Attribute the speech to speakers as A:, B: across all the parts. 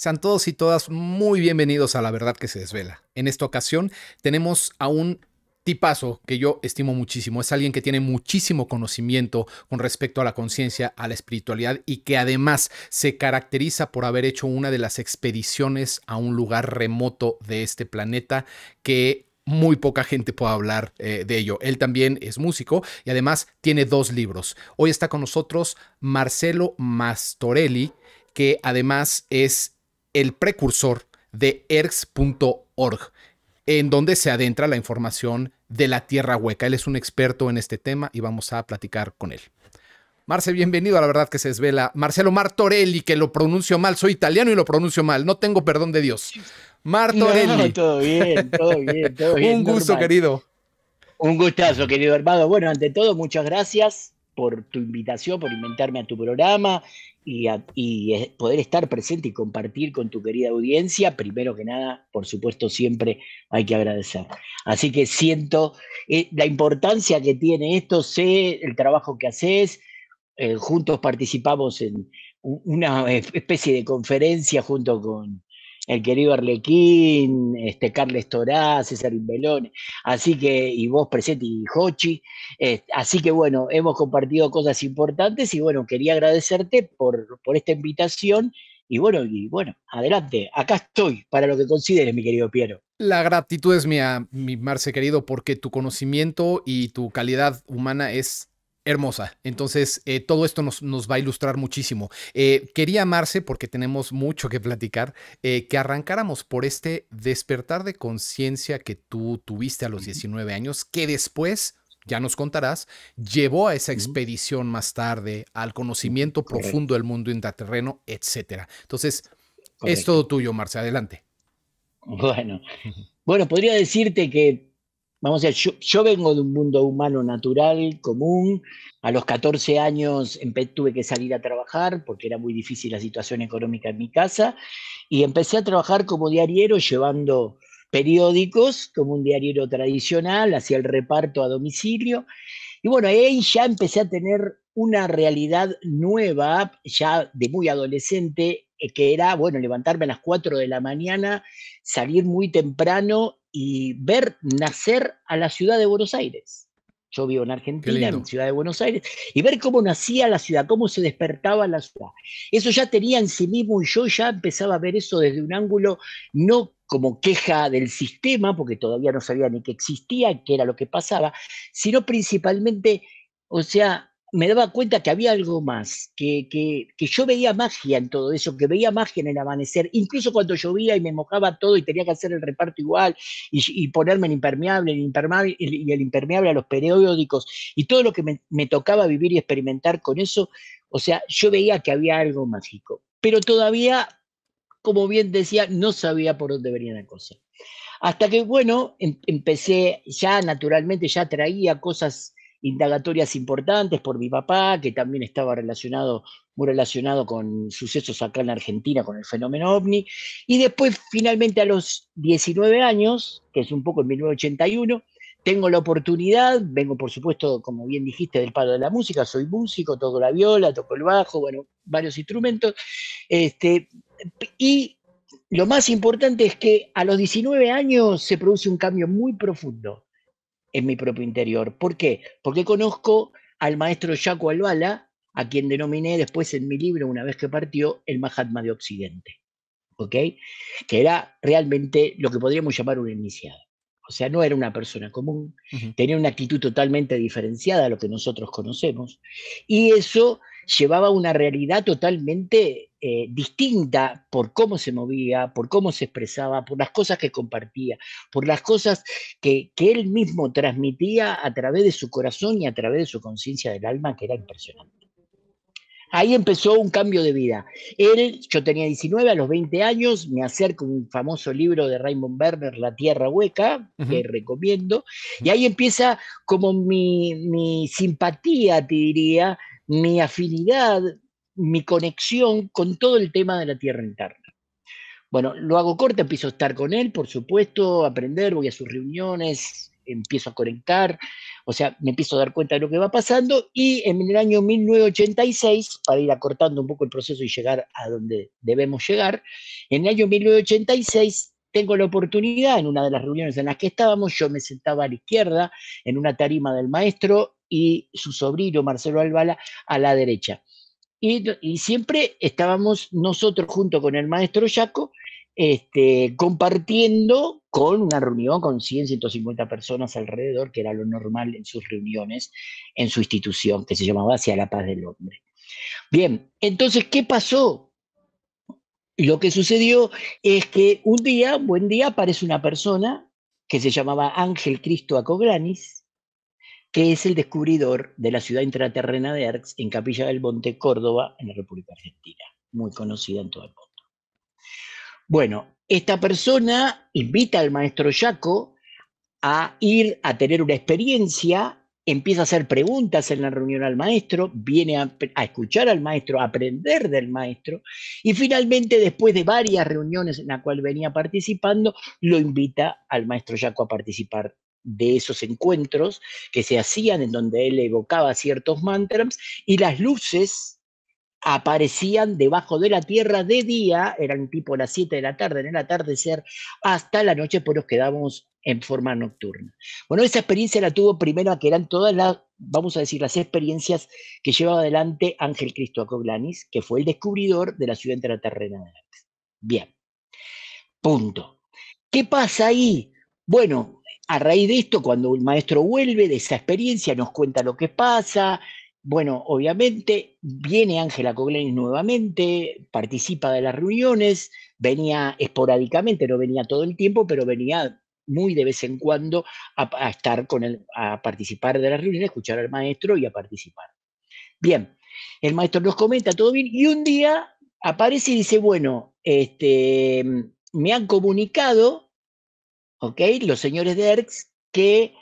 A: Sean todos y todas muy bienvenidos a La Verdad que se desvela. En esta ocasión tenemos a un tipazo que yo estimo muchísimo. Es alguien que tiene muchísimo conocimiento con respecto a la conciencia, a la espiritualidad y que además se caracteriza por haber hecho una de las expediciones a un lugar remoto de este planeta que muy poca gente puede hablar eh, de ello. Él también es músico y además tiene dos libros. Hoy está con nosotros Marcelo Mastorelli, que además es el precursor de erx.org, en donde se adentra la información de la Tierra Hueca. Él es un experto en este tema y vamos a platicar con él. Marce, bienvenido a la verdad que se desvela. Marcelo Martorelli, que lo pronuncio mal, soy italiano y lo pronuncio mal, no tengo perdón de Dios. Martorelli. todo bien, todo bien, un gusto, querido. Un gustazo, querido hermano. Bueno, ante todo, muchas gracias por tu
B: invitación, por inventarme a tu programa y, poder estar presente y compartir con tu querida audiencia, primero que nada, por supuesto, siempre hay que agradecer. Así que siento eh, la importancia que tiene esto, sé el trabajo que haces, eh, juntos participamos en una eh, especie de conferencia junto con, el querido Arlequín, este, Carles Torá, César Belón, así que, y vos presente y Hochi. Eh, así que bueno, hemos compartido cosas importantes y bueno, quería agradecerte por, por esta invitación. Y bueno, y bueno, adelante, acá estoy para lo que consideres, mi querido Piero.
A: La gratitud es mía, mi Marce querido, porque tu conocimiento y tu calidad humana es hermosa. Entonces, eh, todo esto nos, va a ilustrar muchísimo. Eh, quería, Marce, porque tenemos mucho que platicar, eh, que arrancáramos por este despertar de conciencia que tú tuviste a los 19 años, que después, ya nos contarás, llevó a esa expedición más tarde, al conocimiento profundo del mundo intraterreno, etc. Entonces, es todo tuyo, Marce, adelante.
C: Bueno,
A: bueno, podría decirte que
B: Vamos a yo, yo, vengo de un mundo humano natural, común. A los 14 años tuve que salir a trabajar porque era muy difícil la situación económica en mi casa y empecé a trabajar como diariero llevando periódicos, como un diariero tradicional, hacia el reparto a domicilio. Y bueno, ahí ya empecé a tener una realidad nueva, ya de muy adolescente, eh, que era, bueno, levantarme a las 4 de la mañana, salir muy temprano y ver nacer a la ciudad de Buenos Aires. Yo vivo en Argentina, en la ciudad de Buenos Aires, y ver cómo nacía la ciudad, cómo se despertaba la ciudad. Eso ya tenía en sí mismo, y yo ya empezaba a ver eso desde un ángulo no como queja del sistema, porque todavía no sabía ni que existía, qué era lo que pasaba, sino principalmente, o sea, me daba cuenta que había algo más, que, que, que, yo veía magia en todo eso, que veía magia en el amanecer, incluso cuando llovía y me mojaba todo y tenía que hacer el reparto igual y, ponerme el impermeable, el impermeable y el impermeable a los periódicos y todo lo que me, tocaba vivir y experimentar con eso, o sea, yo veía que había algo mágico, pero todavía, como bien decía, no sabía por dónde venía la cosa. Hasta que, bueno, em, empecé ya naturalmente, ya traía cosas indagatorias importantes por mi papá, que también estaba relacionado, muy relacionado con sucesos acá en Argentina, con el fenómeno ovni. Y después, finalmente, a los 19 años, que es un poco en 1981, tengo la oportunidad, vengo por supuesto, como bien dijiste, del palo de la música, soy músico, toco la viola, toco el bajo, bueno, varios instrumentos. Este, y lo más importante es que a los 19 años se produce un cambio muy profundo en mi propio interior. ¿Por qué? Porque conozco al maestro Jaco Albala, a quien denominé después en mi libro, una vez que partió, el Mahatma de Occidente. ¿Ok? Que era realmente lo que podríamos llamar un iniciado. O sea, no era una persona común, tenía una actitud totalmente diferenciada a lo que nosotros conocemos. Y eso llevaba una realidad totalmente eh, distinta por cómo se movía, por cómo se expresaba, por las cosas que compartía, por las cosas que, él mismo transmitía a través de su corazón y a través de su conciencia del alma, que era impresionante. Ahí empezó un cambio de vida. Él, yo tenía 19, a los 20 años, me acerco a un famoso libro de Raymond Werner, La Tierra Hueca, que recomiendo, y ahí empieza como mi, mi simpatía, te diría, mi afinidad, mi conexión con todo el tema de la Tierra interna. Bueno, lo hago corto, empiezo a estar con él, por supuesto, aprender, voy a sus reuniones, empiezo a conectar, o sea, me empiezo a dar cuenta de lo que va pasando y en el año 1986, para ir acortando un poco el proceso y llegar a donde debemos llegar, en el año 1986 tengo la oportunidad, en una de las reuniones en las que estábamos, yo me sentaba a la izquierda en una tarima del maestro y su sobrino Marcelo Albala a la derecha. Y, siempre estábamos nosotros junto con el maestro Yaco este, compartiendo con una reunión con 100, 150 personas alrededor, que era lo normal en sus reuniones, en su institución, que se llamaba Hacia la Paz del Hombre. Bien, entonces, ¿qué pasó? Lo que sucedió es que un día, buen día, aparece una persona que se llamaba Ángel Cristo Acogranis, que es el descubridor de la ciudad intraterrena de Arx, en Capilla del Monte, Córdoba, en la República Argentina, muy conocida en todo el mundo. Bueno, esta persona invita al maestro Yaco a ir a tener una experiencia, empieza a hacer preguntas en la reunión al maestro, viene a, a escuchar al maestro, a aprender del maestro, y finalmente, después de varias reuniones en las cuales venía participando, lo invita al maestro Yaco a participar de esos encuentros que se hacían en donde él evocaba ciertos mantras y las luces aparecían debajo de la tierra de día, eran tipo las 7 de la tarde en el atardecer, hasta la noche, pues nos quedábamos en forma nocturna. Bueno, esa experiencia la tuvo primero, que eran todas las, vamos a decir, las experiencias que llevaba adelante Ángel Cristo Acoglanis, que fue el descubridor de la ciudad intraterrena de Bien, punto. ¿Qué pasa ahí? Bueno, a raíz de esto, cuando el maestro vuelve de esa experiencia, nos cuenta lo que pasa. Bueno, obviamente viene Ángela Coglenis nuevamente, participa de las reuniones, venía esporádicamente, no venía todo el tiempo, pero venía muy de vez en cuando a, estar con él, a participar de las reuniones, a escuchar al maestro y a participar. Bien, el maestro nos comenta todo bien y un día aparece y dice, bueno, este, me han comunicado los señores de Erx que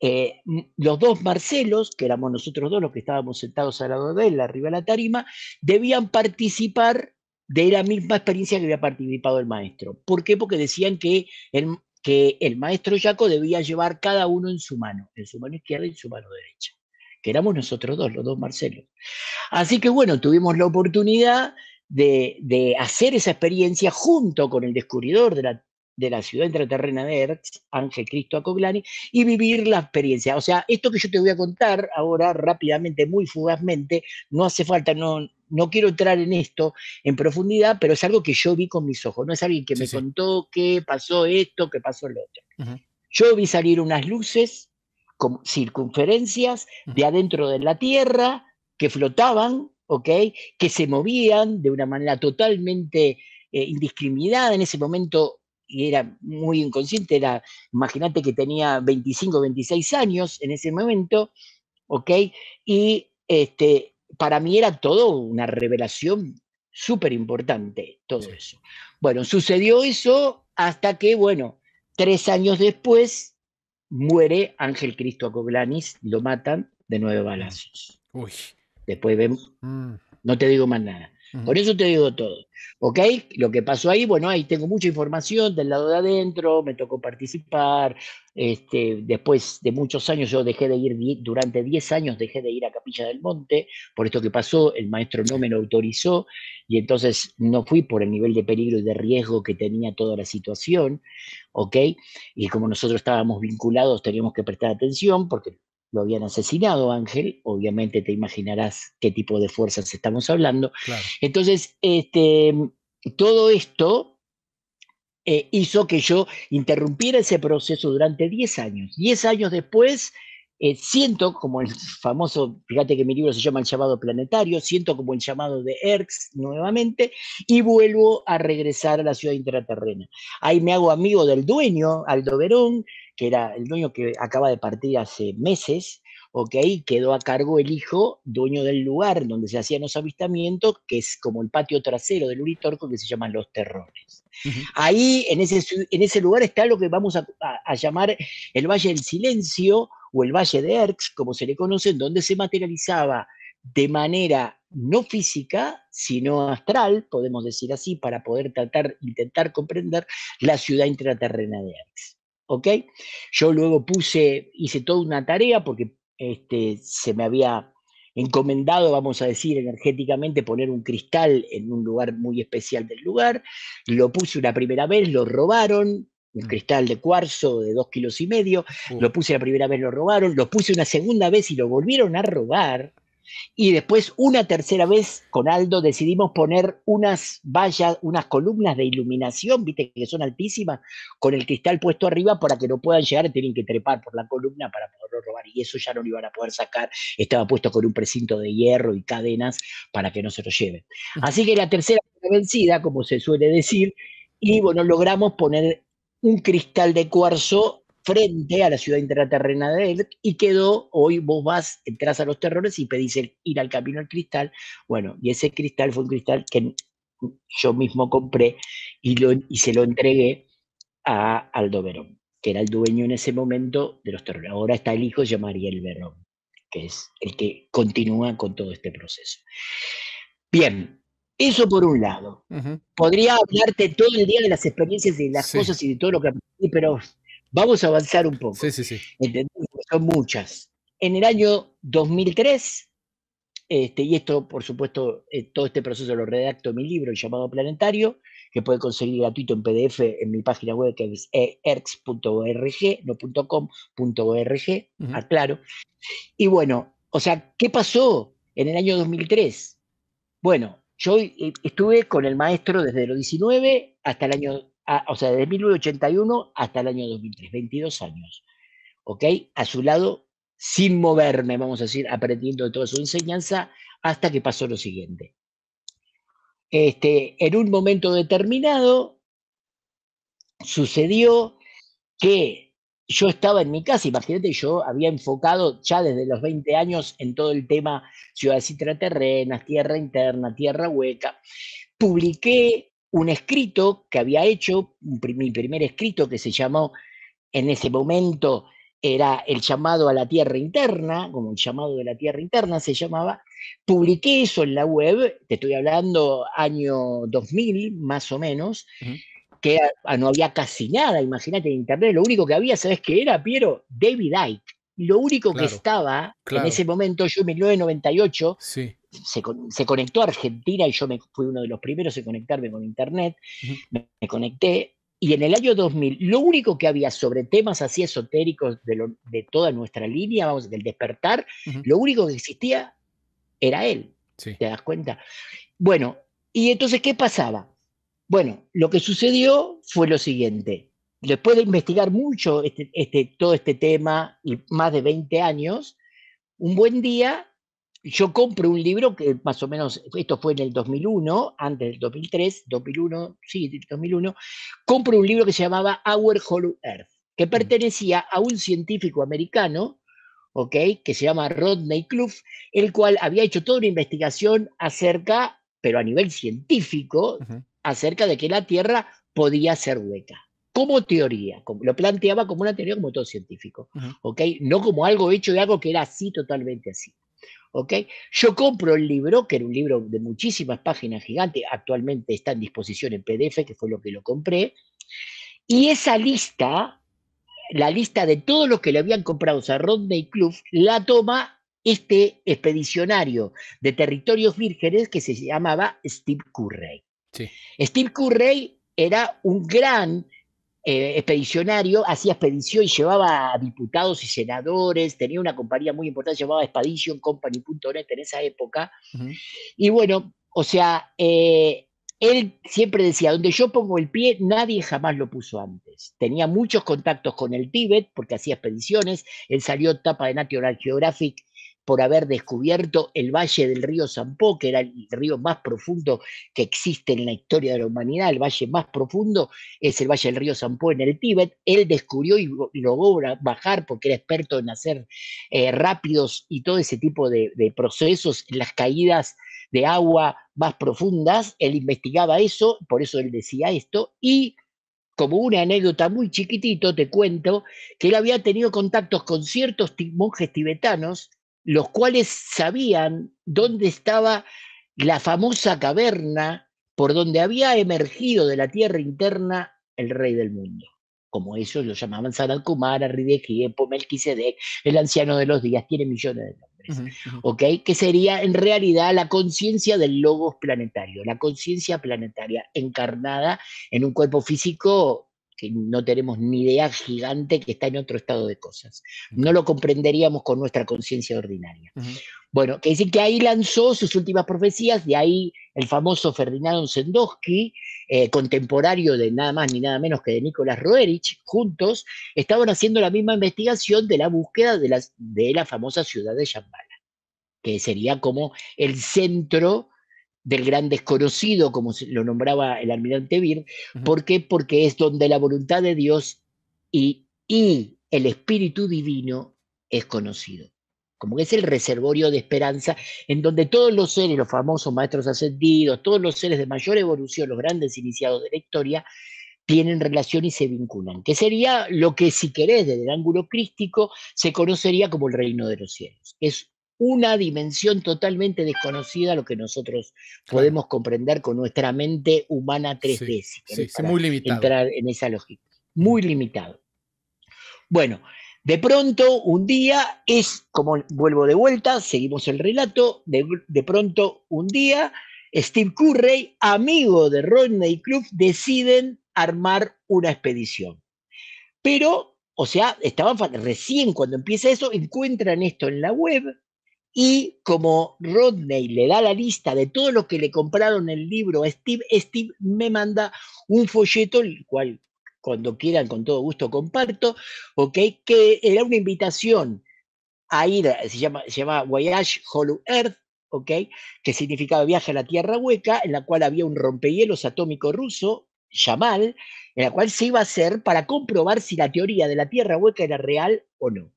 B: eh, los dos Marcelos, que éramos nosotros dos los que estábamos sentados al lado de él, arriba de la tarima, debían participar de la misma experiencia que había participado el maestro. ¿Por qué? Porque decían que el, que el maestro Yaco debía llevar cada uno en su mano, en su mano izquierda y en su mano derecha, que éramos nosotros dos, los dos Marcelos. Así que bueno, tuvimos la oportunidad de, de hacer esa experiencia junto con el descubridor de la de la ciudad intraterrena de Erx, Ángel Cristo Acoglani, y vivir la experiencia. O sea, esto que yo te voy a contar ahora rápidamente, muy fugazmente, no hace falta, no, no quiero entrar en esto en profundidad, pero es algo que yo vi con mis ojos, no es alguien que me contó qué pasó esto, qué pasó lo otro. Yo vi salir unas luces, como circunferencias, de adentro de la Tierra, que flotaban, ¿ok? Que se movían de una manera totalmente eh, indiscriminada. En ese momento y era muy inconsciente, era, imagínate que tenía 25, 26 años en ese momento, ¿ok? Y este, para mí era todo una revelación súper importante, todo eso. Bueno, sucedió eso hasta que, bueno, tres años después muere Ángel Cristo Coblanis, lo matan de nueve balazos. Uy. Después vemos, mm. no te digo más nada. Por eso te digo todo. ¿Ok? Lo que pasó ahí, bueno, ahí tengo mucha información del lado de adentro, me tocó participar. Este, después de muchos años, yo dejé de ir, durante 10 años dejé de ir a Capilla del Monte, por esto que pasó, el maestro no me lo autorizó, y entonces no fui por el nivel de peligro y de riesgo que tenía toda la situación, ¿ok? Y como nosotros estábamos vinculados, teníamos que prestar atención, porque lo habían asesinado Ángel, obviamente te imaginarás qué tipo de fuerzas estamos hablando. Entonces, este, todo esto eh, hizo que yo interrumpiera ese proceso durante 10 años. 10 años después, eh, siento como el famoso, fíjate que mi libro se llama El llamado planetario, siento como el llamado de Erx nuevamente y vuelvo a regresar a la ciudad intraterrena. Ahí me hago amigo del dueño, Aldo Verón, que era el dueño que acaba de partir hace meses, o que ahí quedó a cargo el hijo, dueño del lugar donde se hacían los avistamientos, que es como el patio trasero del Uritorco, que se llaman Los Terrones. Ahí, en ese, en ese lugar, está lo que vamos a, llamar el Valle del Silencio o el Valle de Erx, como se le conoce, en donde se materializaba de manera no física, sino astral, podemos decir así, para poder tratar, intentar comprender la ciudad intraterrena de Erx. Yo luego puse, hice toda una tarea porque este, se me había encomendado, vamos a decir, energéticamente poner un cristal en un lugar muy especial del lugar. Lo puse una primera vez, lo robaron, un mm. cristal de cuarzo de dos kilos y medio, lo puse la primera vez, lo robaron, lo puse una segunda vez y lo volvieron a robar. Y después, una tercera vez con Aldo, decidimos poner unas vallas, unas columnas de iluminación, viste, que son altísimas, con el cristal puesto arriba para que no puedan llegar, tienen que trepar por la columna para poderlo robar. Y eso ya no lo iban a poder sacar. Estaba puesto con un precinto de hierro y cadenas para que no se lo lleven. Así que la tercera vencida, como se suele decir, y bueno, logramos poner un cristal de cuarzo frente a la ciudad intraterrena de él y quedó, hoy vos vas, entras a los terrores y pedís el, ir al camino al cristal. Bueno, y ese cristal fue un cristal que yo mismo compré y, y se lo entregué a Aldo Verón, que era el dueño en ese momento de los terrores. Ahora está el hijo, se llama Ariel Verón, que es el que continúa con todo este proceso. Bien, eso por un lado. Podría hablarte todo el día de las experiencias y de las cosas y de todo lo que aprendí, pero Vamos a avanzar un poco. Sí, sí, sí. Son muchas. En el año 2003, este, y esto, por supuesto, eh, todo este proceso lo redacto en mi libro llamado Planetario, que puede conseguir gratuito en PDF en mi página web que es erx.org, no aclaro. Y bueno, o sea, ¿qué pasó en el año 2003? Bueno, yo eh, estuve con el maestro desde los 19 hasta el año o sea, desde 1981 hasta el año 2003, 22 años. ¿Ok? A su lado, sin moverme, vamos a decir, aprendiendo de toda su enseñanza, hasta que pasó lo siguiente. Este, en un momento determinado, sucedió que yo estaba en mi casa, imagínate, yo había enfocado ya desde los 20 años en todo el tema ciudades intraterrenas, tierra interna, tierra hueca. Publiqué un escrito que había hecho, mi primer escrito que se llamó en ese momento era el llamado a la tierra interna, como el llamado de la tierra interna se llamaba, publiqué eso en la web, te estoy hablando año 2000 más o menos, que no había casi nada, imagínate en internet, lo único que había, ¿sabes qué era, Piero? David Icke. Lo único que estaba en ese momento, yo en 1998, sí se, conectó a Argentina y yo me, fui uno de los primeros en conectarme con Internet, me, conecté y en el año 2000 lo único que había sobre temas así esotéricos de, toda nuestra línea, vamos, del despertar, lo único que existía era él. ¿Te das cuenta? Bueno, y entonces, ¿qué pasaba? Bueno, lo que sucedió fue lo siguiente. Después de investigar mucho este, este, todo este tema y más de 20 años, un buen día yo compro un libro que más o menos, esto fue en el 2001, antes del 2003, 2001, sí, 2001, compro un libro que se llamaba Our Hollow Earth, que pertenecía a un científico americano, Que se llama Rodney Clough, el cual había hecho toda una investigación acerca, pero a nivel científico, acerca de que la Tierra podía ser hueca como teoría, como, lo planteaba como una teoría como todo científico, No como algo hecho de algo que era así, totalmente así. Yo compro el libro, que era un libro de muchísimas páginas gigantes, actualmente está en disposición en PDF, que fue lo que lo compré, y esa lista, la lista de todos los que le habían comprado a Rodney Club, la toma este expedicionario de territorios vírgenes que se llamaba Steve Curray. Steve Curray era un gran eh, expedicionario, hacía expedición y llevaba diputados y senadores, tenía una compañía muy importante llamada Expedition Company.net en esa época. Y bueno, o sea, eh, él siempre decía, donde yo pongo el pie, nadie jamás lo puso antes. Tenía muchos contactos con el Tíbet porque hacía expediciones, él salió tapa de National Geographic por haber descubierto el valle del río Sampo, que era el río más profundo que existe en la historia de la humanidad, el valle más profundo es el valle del río Sampo en el Tíbet. Él descubrió y logró bajar porque era experto en hacer eh, rápidos y todo ese tipo de, procesos en las caídas de agua más profundas. Él investigaba eso, por eso él decía esto, y como una anécdota muy chiquitito, te cuento que él había tenido contactos con ciertos monjes tibetanos los cuales sabían dónde estaba la famosa caverna por donde había emergido de la tierra interna el rey del mundo. Como ellos lo llamaban Sanat Kumara, Rideghie, Melquisedec, el anciano de los días, tiene millones de
C: nombres.
B: Que sería en realidad la conciencia del logos planetario, la conciencia planetaria encarnada en un cuerpo físico que no tenemos ni idea gigante que está en otro estado de cosas. No lo comprenderíamos con nuestra conciencia ordinaria. Bueno, que dice que ahí lanzó sus últimas profecías, de ahí el famoso Ferdinand Sendowski, eh, contemporáneo de nada más ni nada menos que de Nicolás Roerich, juntos estaban haciendo la misma investigación de la búsqueda de, las, de la famosa ciudad de Shambhala, que sería como el centro del gran desconocido, como lo nombraba el almirante Bir, ¿Por qué? Porque es donde la voluntad de Dios y, y el espíritu divino es conocido. Como que es el reservorio de esperanza en donde todos los seres, los famosos maestros ascendidos, todos los seres de mayor evolución, los grandes iniciados de la historia, tienen relación y se vinculan, que sería lo que si querés desde el ángulo crístico se conocería como el reino de los cielos. Es una dimensión totalmente desconocida a lo que nosotros podemos comprender con nuestra mente humana 3D. Es muy limitado. Entrar en esa lógica. Muy limitado. Bueno, de pronto, un día es, como vuelvo de vuelta, seguimos el relato, de, pronto, un día, Steve Curry, amigo de Rodney Club, deciden armar una expedición. Pero, o sea, estaban recién cuando empieza eso, encuentran esto en la web, y como Rodney le da la lista de todo lo que le compraron el libro a Steve, Steve me manda un folleto, el cual cuando quieran con todo gusto comparto, Que era una invitación a ir, se llama, se Voyage Hollow Earth, Que significaba viaje a la Tierra Hueca, en la cual había un rompehielos atómico ruso, Yamal, en la cual se iba a hacer para comprobar si la teoría de la Tierra Hueca era real o no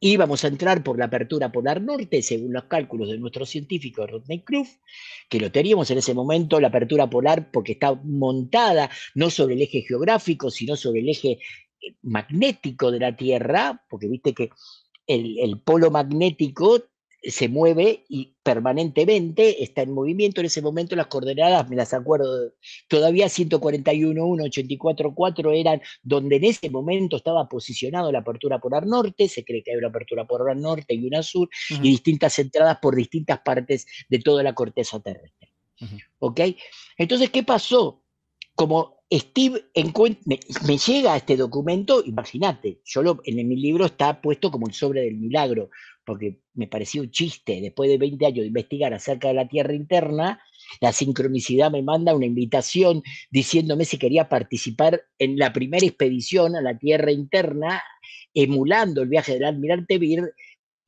B: íbamos a entrar por la apertura polar norte, según los cálculos de nuestro científico Rodney Cruz, que lo teníamos en ese momento, la apertura polar, porque está montada no sobre el eje geográfico, sino sobre el eje eh, magnético de la Tierra, porque viste que el polo magnético se mueve y permanentemente está en movimiento. En ese momento las coordenadas, me las acuerdo, todavía 4 eran donde en ese momento estaba posicionado la apertura por polar norte, se cree que hay una apertura por ar norte y una sur, y distintas entradas por distintas partes de toda la corteza terrestre. ¿Ok? Entonces, ¿qué pasó? Como Steve me, llega a este documento, imagínate, yo en mi libro está puesto como el sobre del milagro, porque me pareció un chiste, después de 20 años de investigar acerca de la Tierra interna, la sincronicidad me manda una invitación diciéndome si quería participar en la primera expedición a la Tierra interna, emulando el viaje del almirante Byrd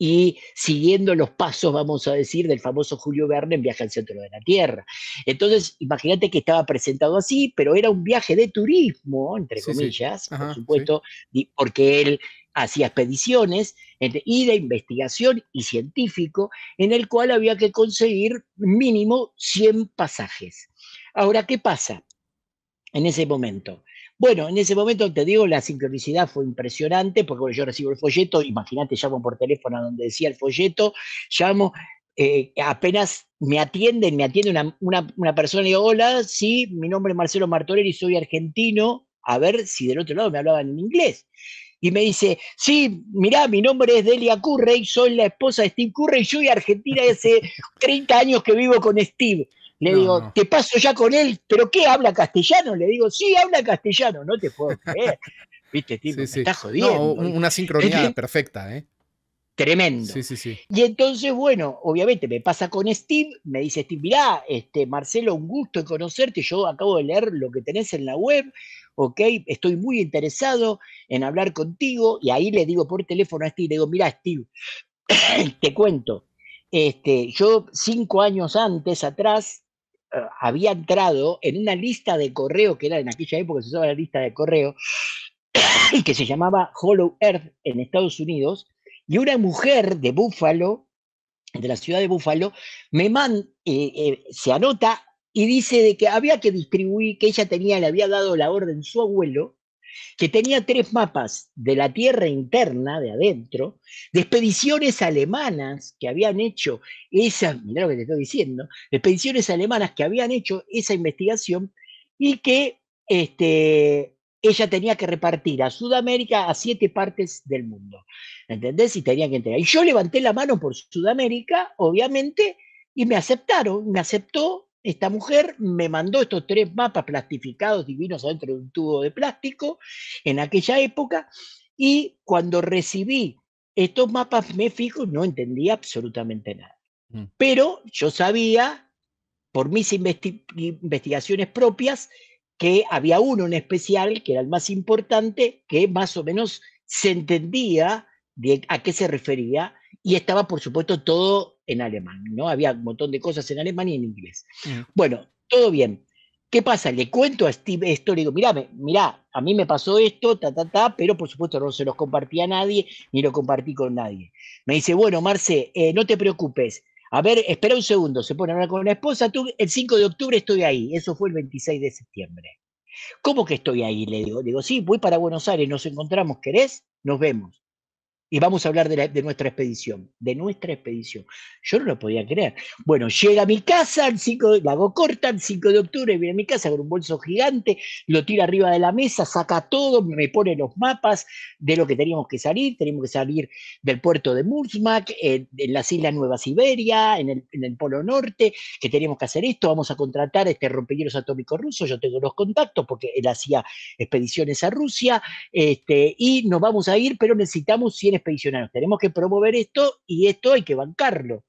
B: y siguiendo los pasos, vamos a decir, del famoso Julio Verne en Viaje al Centro de la Tierra. Entonces, imagínate que estaba presentado así, pero era un viaje de turismo, entre comillas, por supuesto, porque él hacía expediciones y de investigación y científico, en el cual había que conseguir mínimo 100 pasajes. Ahora, ¿qué pasa en ese momento? Bueno, en ese momento, te digo, la sincronicidad fue impresionante, porque yo recibo el folleto, imagínate, llamo por teléfono a donde decía el folleto, llamo, eh, apenas me atienden, me atiende una, persona y digo, hola, sí, mi nombre es Marcelo Martorelli, soy argentino, a ver si del otro lado me hablaban en inglés. Y me dice, sí, mirá, mi nombre es Delia curry soy la esposa de Steve Curry, yo soy argentina hace 30 años que vivo con Steve. Le digo, te paso ya con él, pero ¿qué habla castellano? Le digo, sí, habla castellano, no te puedo creer.
A: Viste, Steve, me está jodiendo. una sincronía perfecta, ¿eh? Tremendo. Sí, sí, sí.
B: Y entonces, bueno, obviamente me pasa con Steve, me dice Steve, mirá, este, Marcelo, un gusto conocerte, yo acabo de leer lo que tenés en la web, ok, estoy muy interesado en hablar contigo, y ahí le digo por teléfono a Steve, le digo, mirá, Steve, te cuento, este, yo cinco años antes, atrás, había entrado en una lista de correo, que era en aquella época se usaba la lista de correo, y que se llamaba Hollow Earth en Estados Unidos, y una mujer de Búfalo, de la ciudad de Búfalo, me man, eh, eh, se anota y dice de que había que distribuir, que ella tenía, le había dado la orden su abuelo que tenía tres mapas de la tierra interna, de adentro, de expediciones alemanas que habían hecho esa, lo que te estoy diciendo, de expediciones alemanas que habían hecho esa investigación y que este, ella tenía que repartir a Sudamérica a siete partes del mundo. ¿Entendés? Y tenía que entregar. Y yo levanté la mano por Sudamérica, obviamente, y me aceptaron, me aceptó esta mujer me mandó estos tres mapas plastificados divinos adentro de un tubo de plástico en aquella época y cuando recibí estos mapas me fijo, no entendía absolutamente nada. Mm. Pero yo sabía, por mis investigaciones propias, que había uno en especial, que era el más importante, que más o menos se entendía a qué se refería y estaba, por supuesto, todo en alemán, ¿no? Había un montón de cosas en alemán y en inglés. Mm. Bueno, todo bien. ¿Qué pasa? Le cuento a Steve esto, le digo, mirá, a mí me pasó esto, ta, ta, ta, pero por supuesto no se los compartí a nadie, ni lo compartí con nadie. Me dice, bueno, Marce, eh, no te preocupes, a ver, espera un segundo, se pone a hablar con la esposa, tú, el 5 de octubre estoy ahí, eso fue el 26 de septiembre. ¿Cómo que estoy ahí? Le digo, le digo, sí, voy para Buenos Aires, nos encontramos, ¿querés? Nos vemos. Y vamos a hablar de, nuestra expedición, de nuestra expedición. Yo no lo podía creer. Bueno, llega a mi casa, el 5 de, hago corta, el 5 de octubre, viene a mi casa con un bolso gigante, lo tira arriba de la mesa, saca todo, me pone los mapas de lo que teníamos que salir. Teníamos que salir del puerto de Mursmac, en, las islas Nueva Siberia, en el, Polo Norte, que teníamos que hacer esto, vamos a contratar este rompehielos atómico ruso, yo tengo los contactos porque él hacía expediciones a Rusia, este, y nos vamos a ir, pero necesitamos 100 tenemos que promover esto y esto hay que bancarlo.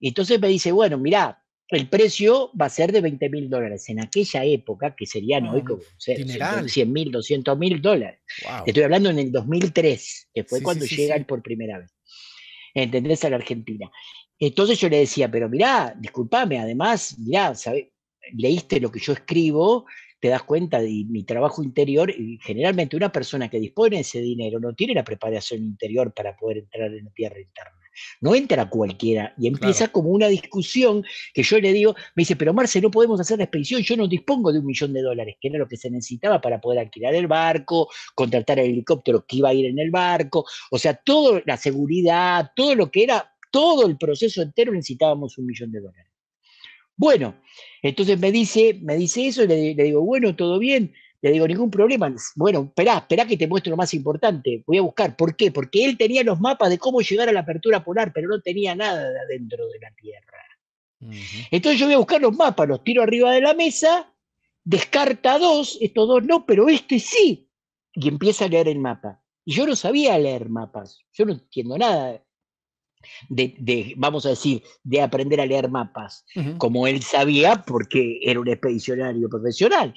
B: entonces me dice, bueno, mirá, el precio va a ser de 20 mil dólares. En aquella época, que serían hoy mm, como 100 mil, 200 mil dólares. Estoy hablando en el 2003, que fue cuando llegan por primera vez. ¿Entendés? A la Argentina. Entonces yo le decía, pero mirá, discúlpame, además, mirá, sabes leíste lo que yo escribo te das cuenta de mi trabajo interior y generalmente una persona que dispone de ese dinero no tiene la preparación interior para poder entrar en la tierra interna. No entra cualquiera y empieza como una discusión que yo le digo, me dice, pero Marce, no podemos hacer la expedición, yo no dispongo de un millón de dólares, que era lo que se necesitaba para poder alquilar el barco, contratar el helicóptero que iba a ir en el barco, o sea, toda la seguridad, todo lo que era, todo el proceso entero necesitábamos un millón de dólares. Bueno, entonces me dice, me dice eso le, digo, bueno, todo bien. Le digo, ningún problema. Bueno, esperá, esperá que te muestro lo más importante. Voy a buscar. ¿Por qué? Porque él tenía los mapas de cómo llegar a la apertura polar, pero no tenía nada de adentro de la Tierra. Entonces yo voy a buscar los mapas, los tiro arriba de la mesa, descarta dos, estos dos no, pero este sí. Y empieza a leer el mapa. Y yo no sabía leer mapas. Yo no entiendo nada de, vamos a decir, de aprender a leer mapas, como él sabía porque era un expedicionario profesional.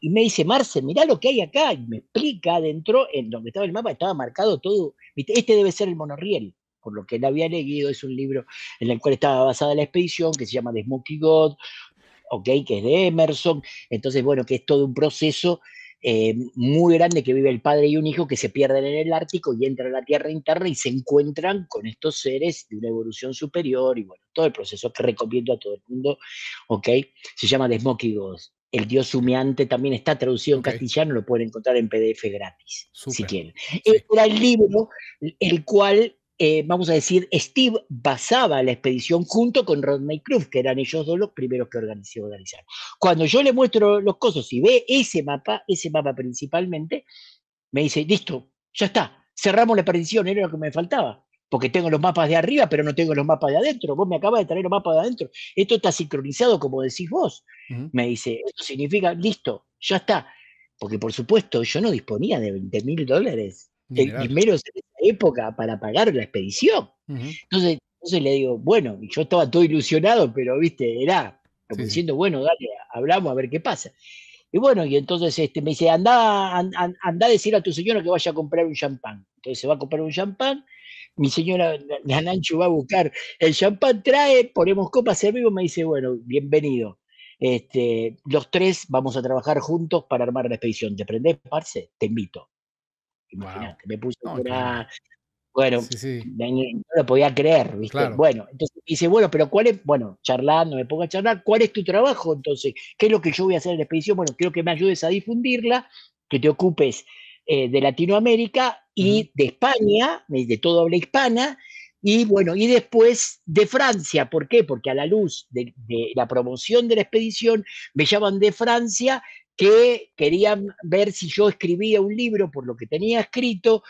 B: Y me dice, Marce, mirá lo que hay acá, y me explica adentro, en donde estaba el mapa, estaba marcado todo, este debe ser el monorriel. Por lo que él había leído, es un libro en el cual estaba basada la expedición, que se llama The Smoky God, okay, que es de Emerson. Entonces, bueno, que es todo un proceso eh, muy grande que vive el padre y un hijo que se pierden en el Ártico y entran a la Tierra interna y se encuentran con estos seres de una evolución superior y bueno, todo el proceso que recomiendo a todo el mundo, ¿ok? Se llama The El dios humeante también está traducido en castellano, lo pueden encontrar en PDF gratis, si quieren. Era el libro el cual eh, vamos a decir, Steve basaba la expedición junto con Rodney Cruz, que eran ellos dos los primeros que organizaron. Cuando yo le muestro los cosas y ve ese mapa, ese mapa principalmente, me dice, listo, ya está, cerramos la expedición, era lo que me faltaba porque tengo los mapas de arriba, pero no tengo los mapas de adentro. Vos me acabas de traer los mapas de adentro. Esto está sincronizado, como decís vos. Me dice, esto significa, listo, ya está. Porque por supuesto, yo no disponía de 20 mil dólares el menos en esa época para pagar la expedición.
C: entonces,
B: entonces, le digo, bueno, yo estaba todo ilusionado, pero viste, era como diciendo, bueno, dale, hablamos a ver qué pasa. Y bueno, y entonces este, me dice, anda, anda a decir a tu señora que vaya a comprar un champán. Entonces se va a comprar un champán, mi señora la va a buscar el champán, trae, ponemos copas, servimos, me dice, bueno, bienvenido. Este, los tres vamos a trabajar juntos para armar la expedición. ¿Te prendés, parce? Te invito me puse Bueno,
C: no
B: lo podía creer, ¿viste? Bueno, entonces dice, bueno, pero ¿cuál es? Bueno, charlando, me pongo a charlar, ¿cuál es tu trabajo entonces? ¿Qué es lo que yo voy a hacer en la expedición? Bueno, creo que me ayudes a difundirla, que te ocupes eh, de Latinoamérica y de España, de todo habla hispana, y bueno, y después de Francia, ¿por qué? Porque a la luz de, de, la promoción de la expedición me llaman de Francia que querían ver si yo escribía un libro por lo que tenía escrito,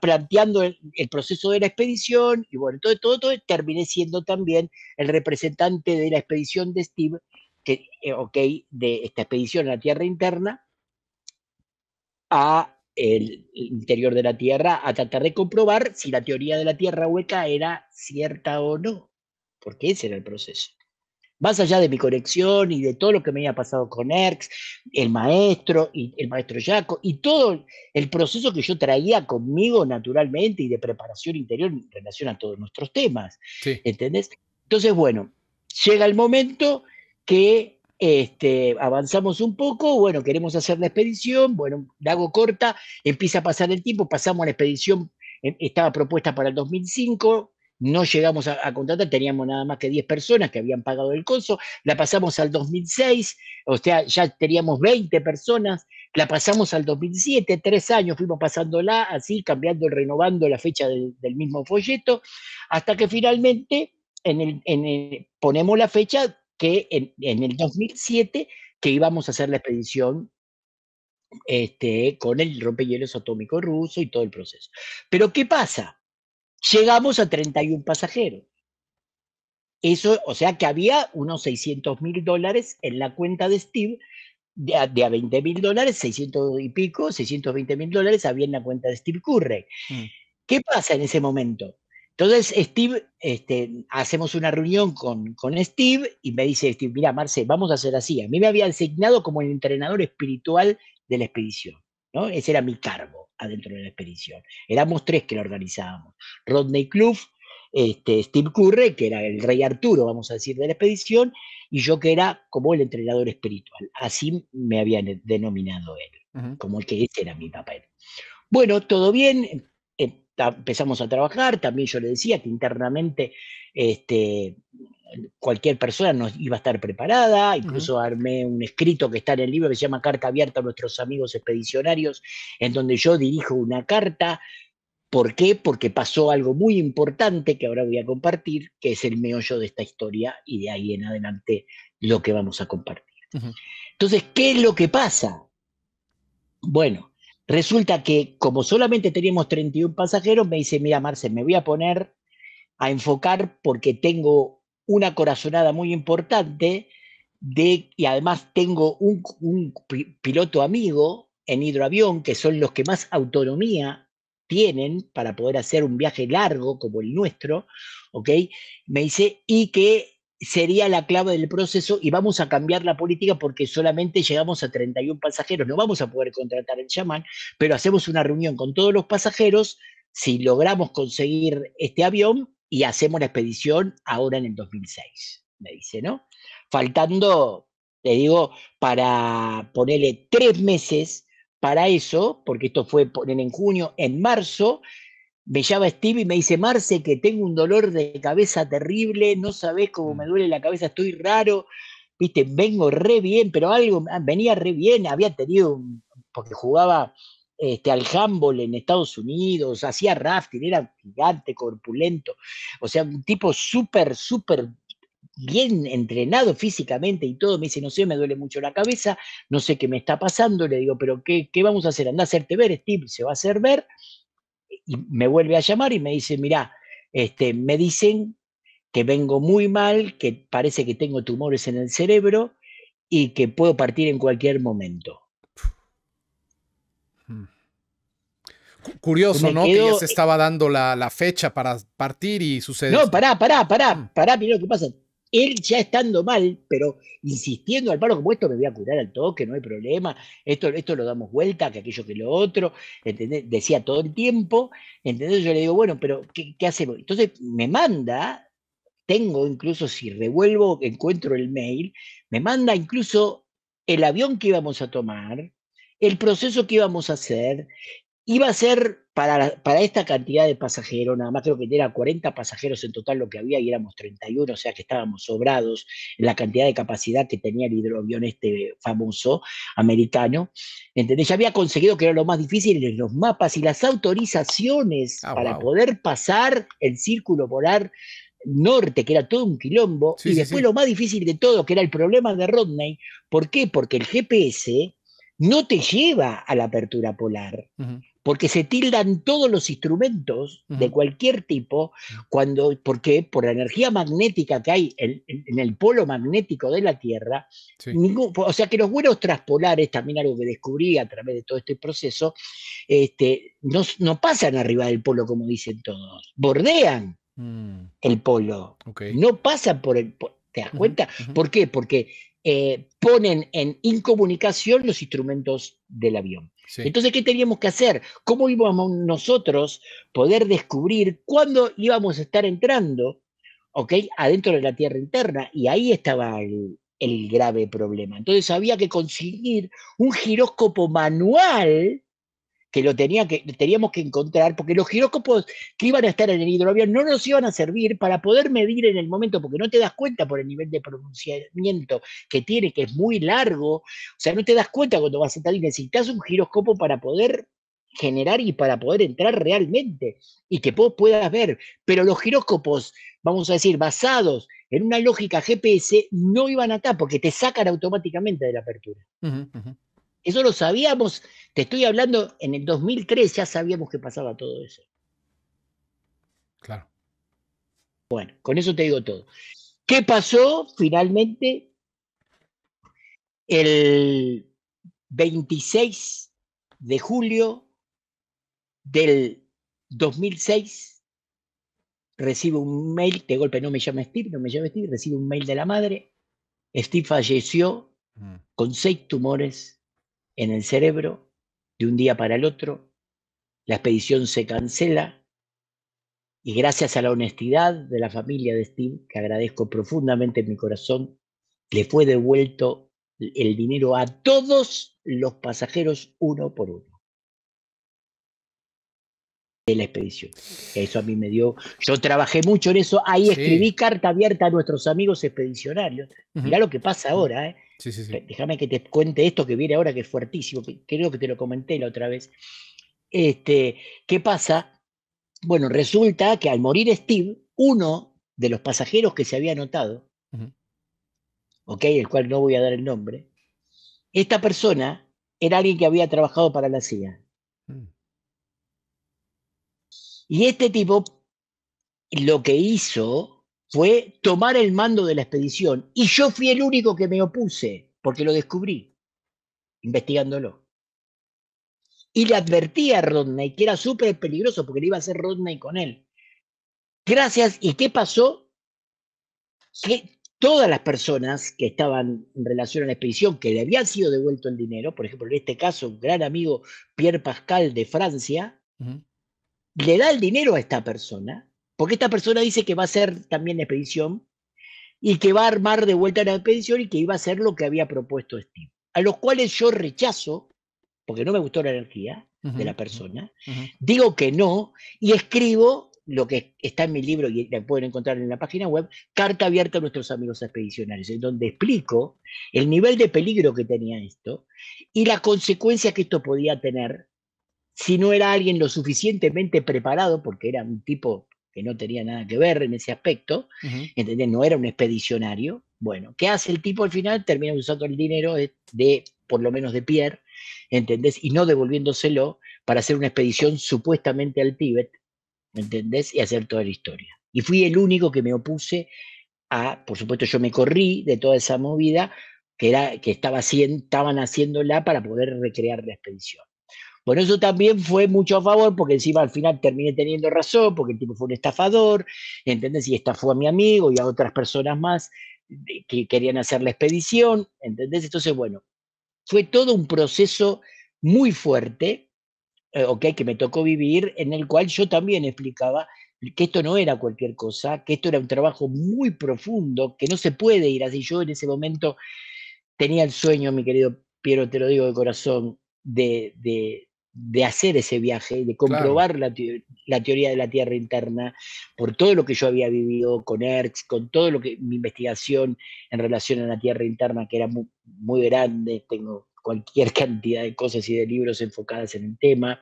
B: planteando el, proceso de la expedición, y bueno, todo, todo, terminé siendo también el representante de la expedición de Steve, que, eh, ok, de esta expedición a la Tierra Interna, a el interior de la Tierra, a tratar de comprobar si la teoría de la Tierra hueca era cierta o no, porque ese era el proceso más allá de mi conexión y de todo lo que me había pasado con Erx, el maestro y el maestro Jaco y todo el proceso que yo traía conmigo naturalmente y de preparación interior en relación a todos nuestros temas. ¿Entendés? Entonces, bueno, llega el momento que este, avanzamos un poco, bueno, queremos hacer la expedición, bueno, la hago corta, empieza a pasar el tiempo, pasamos a la expedición, eh, estaba propuesta para el 2005, no llegamos a, contratar, teníamos nada más que 10 personas que habían pagado el coso, la pasamos al 2006, o sea, ya teníamos 20 personas, la pasamos al 2007, tres años fuimos pasándola así, cambiando, renovando la fecha del, mismo folleto, hasta que finalmente en el, ponemos la fecha que en, el 2007 que íbamos a hacer la expedición este, con el rompehielos atómico ruso y todo el proceso. Pero ¿qué pasa? Llegamos a 31 pasajeros. Eso, o sea que había unos 600 mil dólares en la cuenta de Steve, de a, 20 mil dólares, 600 y pico, 620 mil dólares había en la cuenta de Steve Curry. Mm. ¿Qué pasa en ese momento? Entonces, Steve, este, hacemos una reunión con, con Steve y me dice, Steve, mira, Marce, vamos a hacer así. A mí me había designado como el entrenador espiritual de la expedición. Ese era mi cargo adentro de la expedición. Éramos tres que lo organizábamos. Rodney Clough, este, Steve Curry, que era el rey Arturo, vamos a decir, de la expedición, y yo que era como el entrenador espiritual. Así me había denominado él, como el que ese era mi papel. Bueno, todo bien, em, empezamos a trabajar, también yo le decía que internamente este, cualquier persona no iba a estar preparada, incluso armé un escrito que está en el libro que se llama Carta Abierta a nuestros amigos expedicionarios, en donde yo dirijo una carta. ¿Por qué? Porque pasó algo muy importante que ahora voy a compartir, que es el meollo de esta historia y de ahí en adelante lo que vamos a compartir. Entonces, ¿qué es lo que pasa? Bueno, resulta que como solamente teníamos 31 pasajeros, me dice, mira Marcel, me voy a poner a enfocar porque tengo una corazonada muy importante de, y además tengo un, piloto amigo en hidroavión, que son los que más autonomía tienen para poder hacer un viaje largo como el nuestro, ¿ok? Me dice, y que sería la clave del proceso y vamos a cambiar la política porque solamente llegamos a 31 pasajeros, no vamos a poder contratar el chamán, pero hacemos una reunión con todos los pasajeros, si logramos conseguir este avión, y hacemos la expedición ahora en el 2006, me dice, ¿no? Faltando, te digo, para ponerle tres meses para eso, porque esto fue poner en junio, en marzo, me llama Steve y me dice, Marce, que tengo un dolor de cabeza terrible, no sabes cómo me mm. duele la cabeza, estoy raro, viste, vengo re bien, pero algo, ah, venía re bien, había tenido, porque jugaba este, al en Estados Unidos, hacía rafting, era gigante, corpulento, o sea, un tipo súper, súper bien entrenado físicamente y todo, me dice, no sé, me duele mucho la cabeza, no sé qué me está pasando, le digo, pero ¿qué, vamos a hacer? Anda a hacerte ver, Steve, se va a hacer ver, y me vuelve a llamar y me dice, mirá, este, me dicen que vengo muy mal, que parece que tengo tumores en el cerebro y que puedo partir en cualquier momento.
A: Curioso,
C: ¿no? Que ya
B: se e-,
A: estaba dando la, fecha para partir y sucede. No, pará, pará,
B: pará, pará, mirá lo que pasa. Él ya estando mal, pero insistiendo al paro como esto me voy a curar al toque, no hay problema, esto, esto lo damos vuelta, que aquello que lo otro, Decía todo el tiempo, ¿entendés? Yo le digo, bueno, pero ¿qué, qué hacemos? Entonces me manda, tengo incluso si revuelvo, encuentro el mail, me manda incluso el avión que íbamos a tomar, el proceso que íbamos a hacer, Iba a ser para, esta cantidad de pasajeros, nada más creo que era 40 pasajeros en total lo que había y éramos 31, o sea que estábamos sobrados en la cantidad de capacidad que tenía el hidroavión este famoso americano. Ya había conseguido que era lo más difícil, los mapas y las autorizaciones ah, para poder pasar el círculo polar norte, que era todo un quilombo, y después lo más difícil de todo, que era el problema de Rodney. ¿Por qué? Porque el GPS no te lleva a la apertura polar porque se tildan todos los instrumentos de cualquier tipo, cuando, porque por la energía magnética que hay en, el polo magnético de la Tierra, o sea que los vuelos transpolares, también algo que descubrí a través de todo este proceso, este, no, pasan arriba del polo como dicen todos, bordean mm. el polo, no pasan por el... ¿Te das cuenta? ¿Por qué? Porque eh, ponen en incomunicación los instrumentos del avión. Entonces, ¿qué teníamos que hacer? ¿Cómo íbamos nosotros poder descubrir cuándo íbamos a estar entrando adentro de la Tierra interna? Y ahí estaba el, el grave problema. Entonces había que conseguir un giróscopo manual que lo tenía que, teníamos que encontrar, porque los giróscopos que iban a estar en el hidroavión no nos iban a servir para poder medir en el momento, porque no te das cuenta por el nivel de pronunciamiento que tiene, que es muy largo. O sea, no te das cuenta cuando vas a estar y necesitas un giróscopo para poder generar y para poder entrar realmente y que puedas ver. Pero los giróscopos, vamos a decir, basados en una lógica GPS, no iban a estar porque te sacan automáticamente de la apertura. Eso lo sabíamos, te estoy hablando, en el 2003 ya sabíamos que pasaba todo eso. Claro. Bueno, con eso te digo todo. ¿Qué pasó finalmente el 26 de julio del 2006? Recibo un mail, de golpe no me llama Steve, no me llama Steve, recibo un mail de la madre. Steve falleció mm. con seis tumores en el cerebro de un día para el otro, la expedición se cancela y gracias a la honestidad de la familia de Steve, que agradezco profundamente en mi corazón, le fue devuelto el dinero a todos los pasajeros uno por uno de la expedición. Eso a mí me dio, yo trabajé mucho en eso, ahí escribí carta abierta a nuestros amigos expedicionarios. Mirá lo que pasa ahora, ¿eh? Déjame que te cuente esto que viene ahora, que es fuertísimo, creo que te lo comenté la otra vez. Este, ¿Qué pasa? Bueno, resulta que al morir Steve, uno de los pasajeros que se había anotado, el cual no voy a dar el nombre, esta persona era alguien que había trabajado para la CIA. Mm. Y este tipo lo que hizo fue tomar el mando de la expedición. Y yo fui el único que me opuse, porque lo descubrí, investigándolo. Y le advertí a Rodney que era súper peligroso porque le iba a hacer Rodney con él. Gracias. ¿Y qué pasó? Que todas las personas que estaban en relación a la expedición, que le había sido devuelto el dinero, por ejemplo, en este caso, un gran amigo Pierre Pascal de Francia, le da el dinero a esta persona porque esta persona dice que va a ser también la expedición y que va a armar de vuelta la expedición y que iba a hacer lo que había propuesto Steve. A los cuales yo rechazo, porque no me gustó la energía de la persona, digo que no y escribo lo que está en mi libro y la pueden encontrar en la página web, Carta Abierta a nuestros amigos expedicionarios, en donde explico el nivel de peligro que tenía esto y la consecuencia que esto podía tener si no era alguien lo suficientemente preparado, porque era un tipo que no tenía nada que ver en ese aspecto, ¿entendés? No era un expedicionario. Bueno, ¿qué hace el tipo al final? Termina usando el dinero de, por lo menos de Pierre, ¿entendés? Y no devolviéndoselo para hacer una expedición supuestamente al Tíbet, ¿entendés? Y hacer toda la historia. Y fui el único que me opuse a, por supuesto, yo me corrí de toda esa movida que, era, que estaba, estaban haciéndola para poder recrear la expedición. Bueno, eso también fue mucho a favor, porque encima al final terminé teniendo razón, porque el tipo fue un estafador, ¿entendés? Y estafó a mi amigo y a otras personas más que querían hacer la expedición, ¿entendés? Entonces, bueno, fue todo un proceso muy fuerte, eh, ¿ok? que me tocó vivir, en el cual yo también explicaba que esto no era cualquier cosa, que esto era un trabajo muy profundo, que no se puede ir así. Yo en ese momento tenía el sueño, mi querido Piero, te lo digo de corazón, de de hacer ese viaje, de comprobar la, la, teoría de la Tierra interna, por todo lo que yo había vivido con Hertz, con todo lo que mi investigación en relación a la Tierra interna, que era muy, muy grande, tengo cualquier cantidad de cosas y de libros enfocadas en el tema,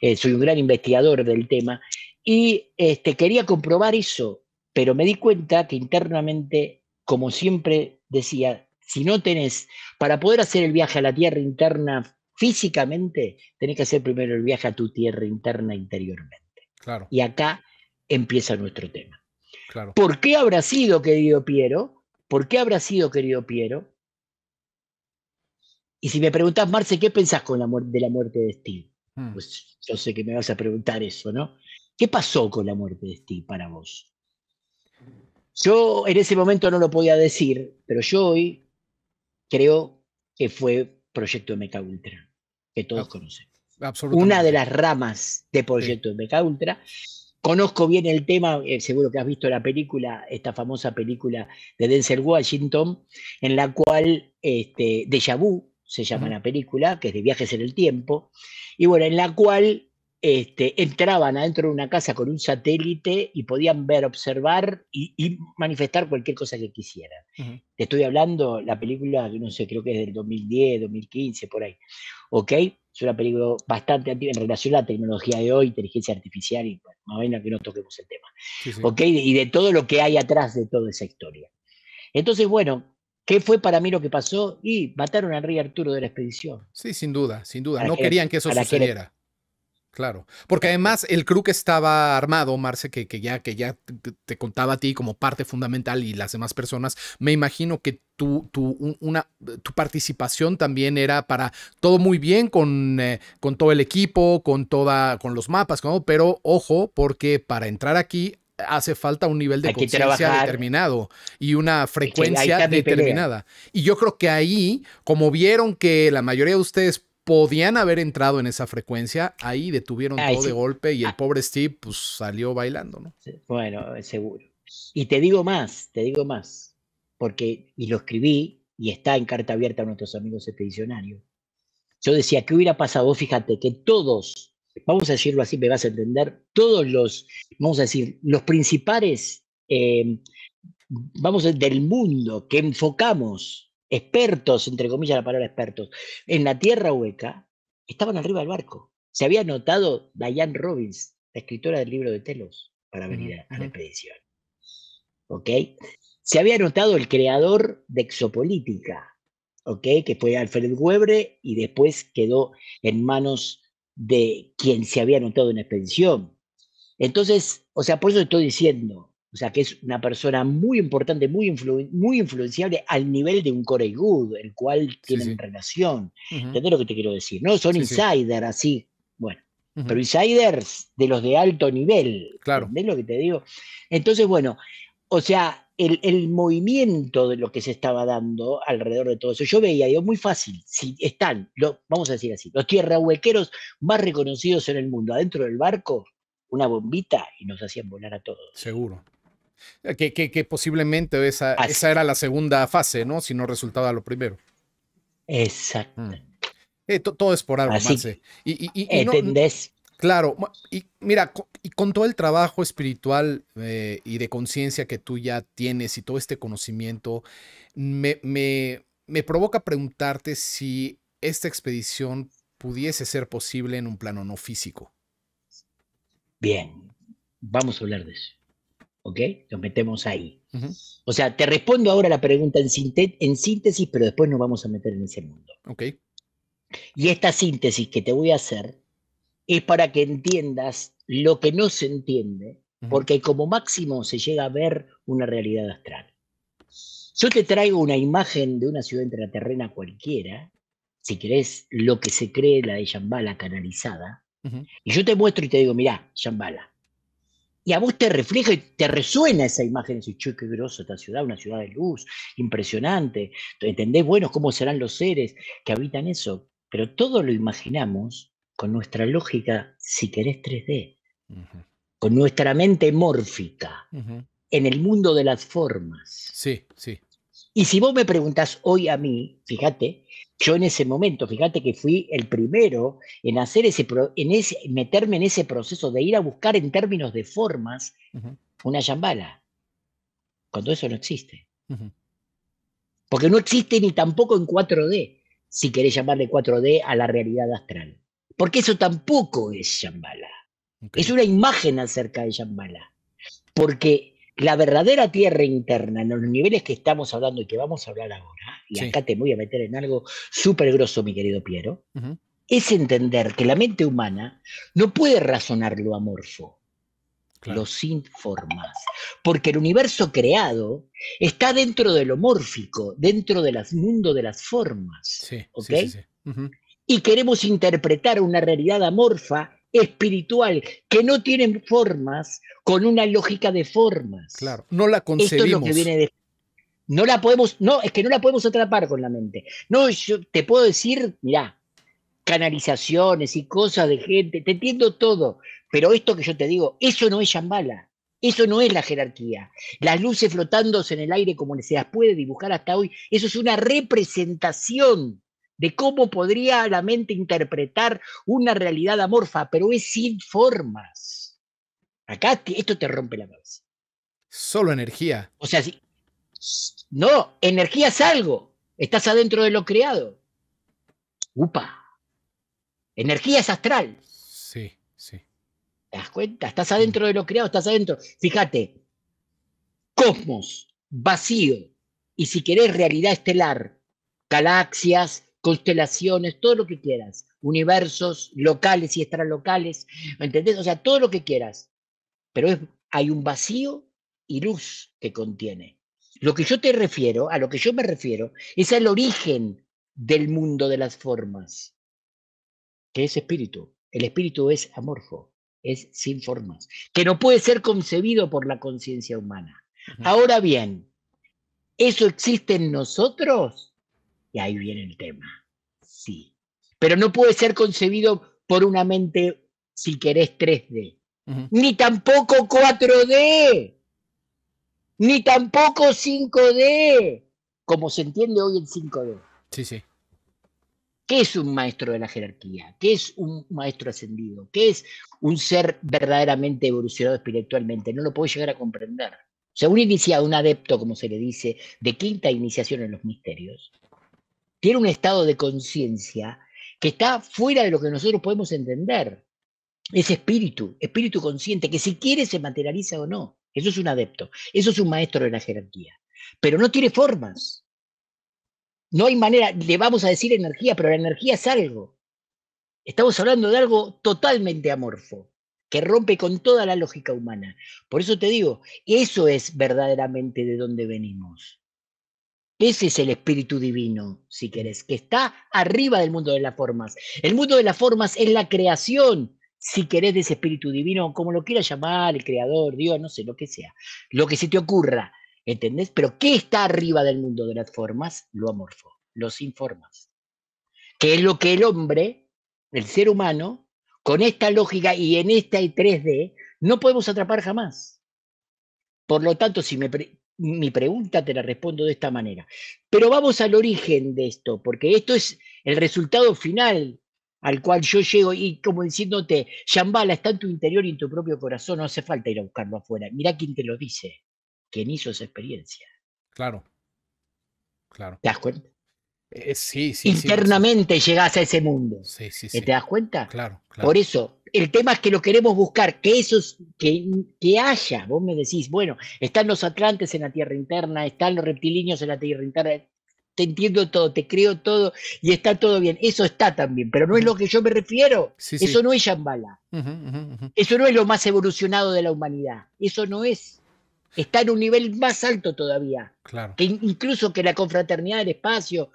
B: eh, soy un gran investigador del tema, y este, quería comprobar eso, pero me di cuenta que internamente, como siempre decía, si no tenés, para poder hacer el viaje a la Tierra interna físicamente, tenés que hacer primero el viaje a tu tierra interna interiormente. Claro. Y acá empieza nuestro tema. Claro. ¿Por qué habrá sido, querido Piero? ¿Por qué habrá sido, querido Piero? Y si me preguntás, Marce, ¿qué pensás con la de la muerte de Steve? Hmm. Pues yo sé que me vas a preguntar eso, ¿no? ¿Qué pasó con la muerte de Steve para vos? Yo en ese momento no lo podía decir, pero yo hoy creo que fue Proyecto MK Ultra que todos conocen.
A: Absolutamente. Una de las
B: ramas de Proyecto de Meca Ultra. Conozco bien el tema, eh, seguro que has visto la película, esta famosa película de Denzel Washington, en la cual este, Deja Vu se llama la película, que es de viajes en el tiempo, y bueno, en la cual este, entraban adentro de una casa con un satélite y podían ver, observar y, manifestar cualquier cosa que quisieran. Te estoy hablando, la película, no sé, creo que es del 2010, 2015, por ahí. ¿ok? Es una película bastante antigua en relación a la tecnología de hoy, inteligencia artificial y bueno, más a que no toquemos el tema, ¿ok? Y de todo lo que hay atrás de toda esa historia. Entonces, bueno, ¿Qué fue para mí lo que pasó? Y mataron al rey Arturo de la expedición.
A: Sí, sin duda, sin duda. no querían que eso sucediera. Claro, porque además el crew que estaba armado, Marce, que, que ya, que ya te, contaba a ti como parte fundamental y las demás personas, me imagino que tu, una, tu participación también era para todo muy bien con, eh, con todo el equipo, con, toda, con los mapas, pero ojo, porque para entrar aquí hace falta un nivel de conciencia determinado y una frecuencia determinada. Y yo creo que ahí, como vieron que la mayoría de ustedes podían haber entrado en esa frecuencia, ahí detuvieron todo de golpe y el ah. pobre Steve pues salió bailando, ¿no? Bueno, eh, seguro. Y te digo más, te digo más,
B: porque, y lo escribí, y está en carta abierta a nuestros amigos expedicionarios. Yo decía, ¿qué hubiera pasado? Fíjate que todos, vamos a decirlo así, me vas a entender, todos los, vamos a decir, los principales, eh, vamos a, del mundo que enfocamos expertos, entre comillas la palabra expertos, en la tierra hueca, estaban arriba del barco. Se había notado Diane Robbins, la escritora del libro de Telos, para venir
C: a la expedición.
B: ¿Ok? Se había notado el creador de Exopolítica, ¿ok? Que fue Alfred Webre y después quedó en manos de quien se había notado en la expedición. Entonces, o sea, por eso estoy diciendo, o sea, que es una persona muy importante, muy, influenciable al nivel de un Corey Good, el cual tienen relación. ¿Entendés lo que te quiero decir? No son insiders así. Bueno, pero insiders de los de alto nivel. Claro. ¿Entendés lo que te digo? Entonces, bueno, o sea, el, movimiento de lo que se estaba dando alrededor de todo eso, yo veía, digo, muy fácil. Si están, lo, vamos a decir así, los tierrahuequeros más reconocidos en el mundo, adentro del barco, una bombita y nos hacían volar a todos.
A: Seguro. Eh, que, posiblemente esa, era la segunda fase, ¿no? Si no resultaba lo primero. Exacto. Mm. Eh, todo es por algo, ¿Entendés? Eh, claro, y mira, y con todo el trabajo espiritual y de conciencia que tú ya tienes y todo este conocimiento, me, provoca preguntarte si esta expedición pudiese ser posible en un plano no físico.
C: Bien,
B: vamos a hablar de eso. ¿ok? Nos metemos ahí. O sea, te respondo ahora la pregunta en, síntesis, pero después nos vamos a meter en ese mundo. Ok. Y esta síntesis que te voy a hacer es para que entiendas lo que no se entiende, porque como máximo se llega a ver una realidad astral. Yo te traigo una imagen de una ciudad intraterrena cualquiera, si querés, lo que se cree la de Shambhala canalizada, y yo te muestro y te digo, mirá, Shambhala, y a vos te refleja y te resuena esa imagen. Dices, che, qué groso esta ciudad, una ciudad de luz, impresionante. ¿Entendés? Bueno, cómo serán los seres que habitan eso. Pero todo lo imaginamos con nuestra lógica, si querés, 3D. Con nuestra mente mórfica. En el mundo de las formas. Sí, sí. Y si vos me preguntás hoy a mí, fíjate, yo en ese momento, fíjate que fui el primero en hacer ese, en ese meterme en ese proceso de ir a buscar en términos de formas una yambala, cuando eso no existe. Porque no existe ni tampoco en 4D, si querés llamarle 4D a la realidad astral. Porque eso tampoco es Shambhala. Es una imagen acerca de Shambhala. Porque la verdadera tierra interna, en los niveles que estamos hablando y que vamos a hablar ahora, y acá te voy a meter en algo súper grosso, mi querido Piero, es entender que la mente humana no puede razonar lo amorfo, lo sin formas, porque el universo creado está dentro de lo mórfico, dentro del mundo de las formas. Y queremos interpretar una realidad amorfa espiritual que no tienen formas con una lógica de formas. Claro, no la concebimos. que viene No la podemos, no, es que no la podemos atrapar con la mente. No, yo te puedo decir, mirá, canalizaciones y cosas de gente, te entiendo todo, pero esto que yo te digo, eso no es Shambhala. Eso no es la jerarquía. Las luces flotándose en el aire como se las puede dibujar hasta hoy, eso es una representación de cómo podría la mente interpretar una realidad amorfa, pero es sin formas. Acá esto te rompe la cabeza. Solo energía. O sea, no, energía es algo. Estás adentro de lo creado. Upa. Energía es astral.
A: Sí, sí.
B: ¿Te das cuenta? Estás adentro de lo creado, estás adentro. Fíjate, cosmos, vacío, y si querés realidad estelar, galaxias, constelaciones, todo lo que quieras, universos locales y extralocales, ¿me entendés? O sea, todo lo que quieras, pero hay un vacío y luz que contiene. Lo que yo te refiero, a lo que yo me refiero, es al origen del mundo de las formas, que es espíritu. El espíritu es amorfo, es sin formas, que no puede ser concebido por la conciencia humana. Ahora bien, ¿eso existe en nosotros? Y ahí viene el tema. Sí. Pero no puede ser concebido por una mente, si querés, 3D. Ni tampoco 4D. Ni tampoco 5D. Como se entiende hoy en 5D. Sí, sí. ¿Qué es un maestro de la jerarquía? ¿Qué es un maestro ascendido? ¿Qué es un ser verdaderamente evolucionado espiritualmente? No lo puedo llegar a comprender. O sea, iniciado, un adepto, como se le dice, de quinta iniciación en los misterios, tiene un estado de conciencia que está fuera de lo que nosotros podemos entender. Es espíritu, espíritu consciente, que si quiere se materializa o no. Eso es un adepto, eso es un maestro de la jerarquía. Pero no tiene formas. No hay manera, le vamos a decir energía, pero la energía es algo. Estamos hablando de algo totalmente amorfo, que rompe con toda la lógica humana. Por eso te digo, eso es verdaderamente de donde venimos. Ese es el espíritu divino, si querés, que está arriba del mundo de las formas. El mundo de las formas es la creación, si querés, de ese espíritu divino, como lo quieras llamar, el creador, Dios, no sé, lo que sea, lo que se te ocurra, ¿entendés? Pero ¿qué está arriba del mundo de las formas? Lo amorfo, los informas. Que es lo que el hombre, el ser humano, con esta lógica y en esta 3D, no podemos atrapar jamás. Por lo tanto, si me, mi pregunta te la respondo de esta manera. Pero vamos al origen de esto, porque esto es el resultado final al cual yo llego y como diciéndote, Shambhala está en tu interior y en tu propio corazón, no hace falta ir a buscarlo afuera. Mira quién te lo dice, quien hizo esa experiencia. Claro, claro. ¿Te das cuenta? Eh, sí, sí. Internamente llegas a ese mundo. Sí, sí, ¿Eh, sí. ¿Te das cuenta? Claro, claro. Por eso, el tema es que lo queremos buscar, que eso que, que haya. Vos me decís, bueno, están los atlantes en la tierra interna, están los reptilíneos en la tierra interna, te entiendo todo, te creo todo y está todo bien. Eso está también, pero no es lo que yo me refiero. Eso no es Shambhala. Eso no es lo más evolucionado de la humanidad. Eso no es. Está en un nivel más alto todavía. Claro. Que incluso que la confraternidad del espacio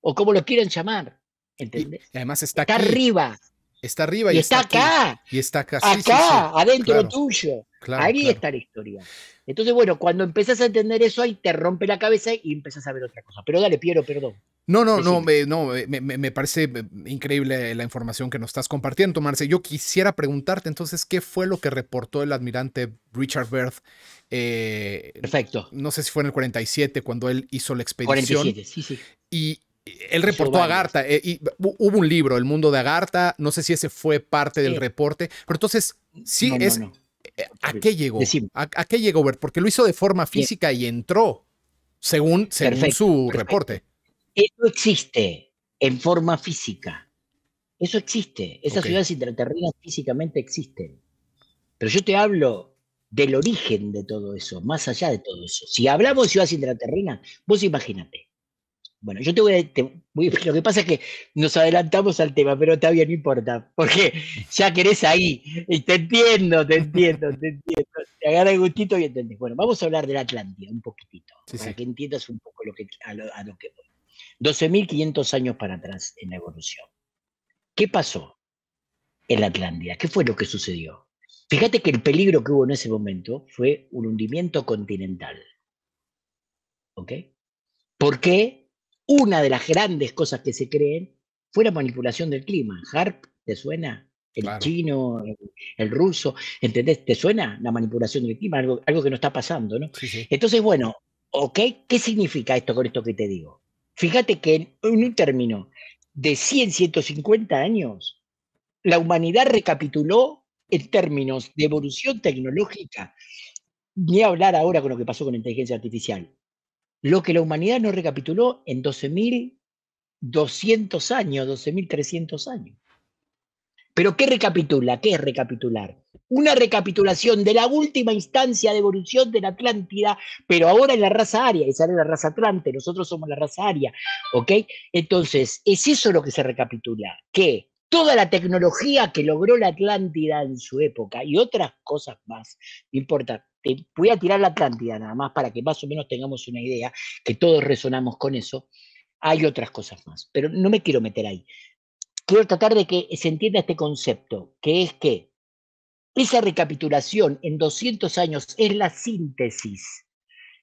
B: o como lo quieran llamar. ¿Entendés? además está, arriba. Está
A: arriba y, está, acá. Y está acá. acá, adentro
B: tuyo. Ahí está la historia. Entonces, bueno, cuando empiezas a entender eso, ahí te rompe la cabeza y empiezas a ver otra cosa. Pero dale, Piero, perdón.
A: No, no, no, me, no me, parece eh, increíble la información que nos estás compartiendo, Marce. Yo quisiera preguntarte entonces, ¿qué fue lo que reportó el admirante Richard Berth? Perfecto. No sé si fue en el 47 cuando él hizo la expedición. 47, sí, sí. Y, él reportó a Agartha. Eh, y hubo un libro, El mundo de Agartha. No sé si ese fue parte del reporte. Pero entonces, sí, es. Eh, ¿A qué llegó? ¿A, qué llegó Bert? Porque lo hizo de forma física y entró, según, su reporte. Eso existe en forma física.
B: Eso existe. Esas ciudades intraterrenas físicamente existen. Pero yo te hablo del origen de todo eso, más allá de todo eso. Si hablamos de ciudades intraterrenas, vos imagínate, bueno, yo te voy a. lo que pasa es que nos adelantamos al tema, pero todavía no importa. Porque ya querés ahí. te entiendo, te entiendo, te entiendo. Te agarra el gustito y entendés. Bueno, vamos a hablar de la Atlántida un poquitito. para que entiendas un poco a, lo, a lo que voy. 12.500 años para atrás en la evolución. ¿Qué pasó en la Atlántida? ¿Qué fue lo que sucedió? Fíjate que el peligro que hubo en ese momento fue un hundimiento continental. ¿Ok? ¿Por qué? una de las grandes cosas que se creen fue la manipulación del clima. Harp, ¿te suena? El chino, el, ruso, ¿entendés? ¿Te suena la manipulación del clima? Algo, que no está pasando, ¿no? Entonces, bueno, ¿Qué significa esto con esto que te digo? Fíjate que en, un término de 100, 150 años, la humanidad recapituló en términos de evolución tecnológica, ni hablar ahora con lo que pasó con inteligencia artificial lo que la humanidad no recapituló en 12.200 años, 12.300 años. Pero ¿qué recapitula? ¿Qué es recapitular? Una recapitulación de la última instancia de evolución de la Atlántida, pero ahora en la raza aria, esa sale la raza atlante, nosotros somos la raza aria, ¿ok? Entonces, es eso lo que se recapitula, ¿Qué? toda la tecnología que logró la Atlántida en su época y otras cosas más, no importa. Te voy a tirar la Atlántida nada más para que más o menos tengamos una idea, que todos resonamos con eso. Hay otras cosas más, pero no me quiero meter ahí. Quiero tratar de que se entienda este concepto, que es que esa recapitulación en 200 años es la síntesis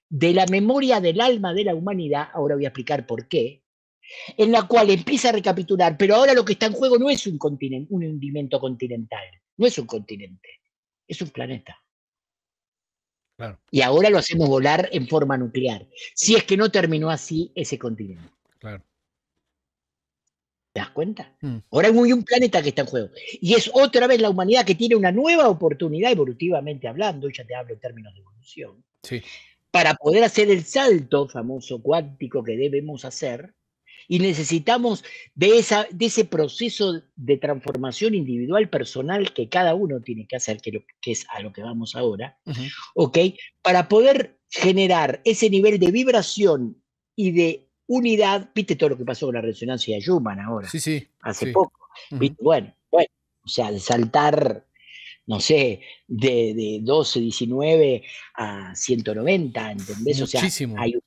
B: de la memoria del alma de la humanidad, ahora voy a explicar por qué, en la cual empieza a recapitular, pero ahora lo que está en juego no es un, continente, un hundimiento continental, no es un continente, es un planeta. Y ahora lo hacemos volar en forma nuclear, si es que no terminó así ese continente. ¿Te das cuenta? Mm. Ahora hay un planeta que está en juego. Y es otra vez la humanidad que tiene una nueva oportunidad, evolutivamente hablando, ya te hablo en términos de
C: evolución,
B: para poder hacer el salto famoso cuántico que debemos hacer y necesitamos de, esa, de ese proceso de transformación individual personal que cada uno tiene que hacer, que, es a lo que vamos ahora, Para poder generar ese nivel de vibración y de unidad, viste todo lo que pasó con la resonancia de Schumann ahora, sí, sí, hace poco, bueno, o sea, al saltar no sé, de, 12, 19 a 190, ¿entendés? Muchísimo. O sea, hay un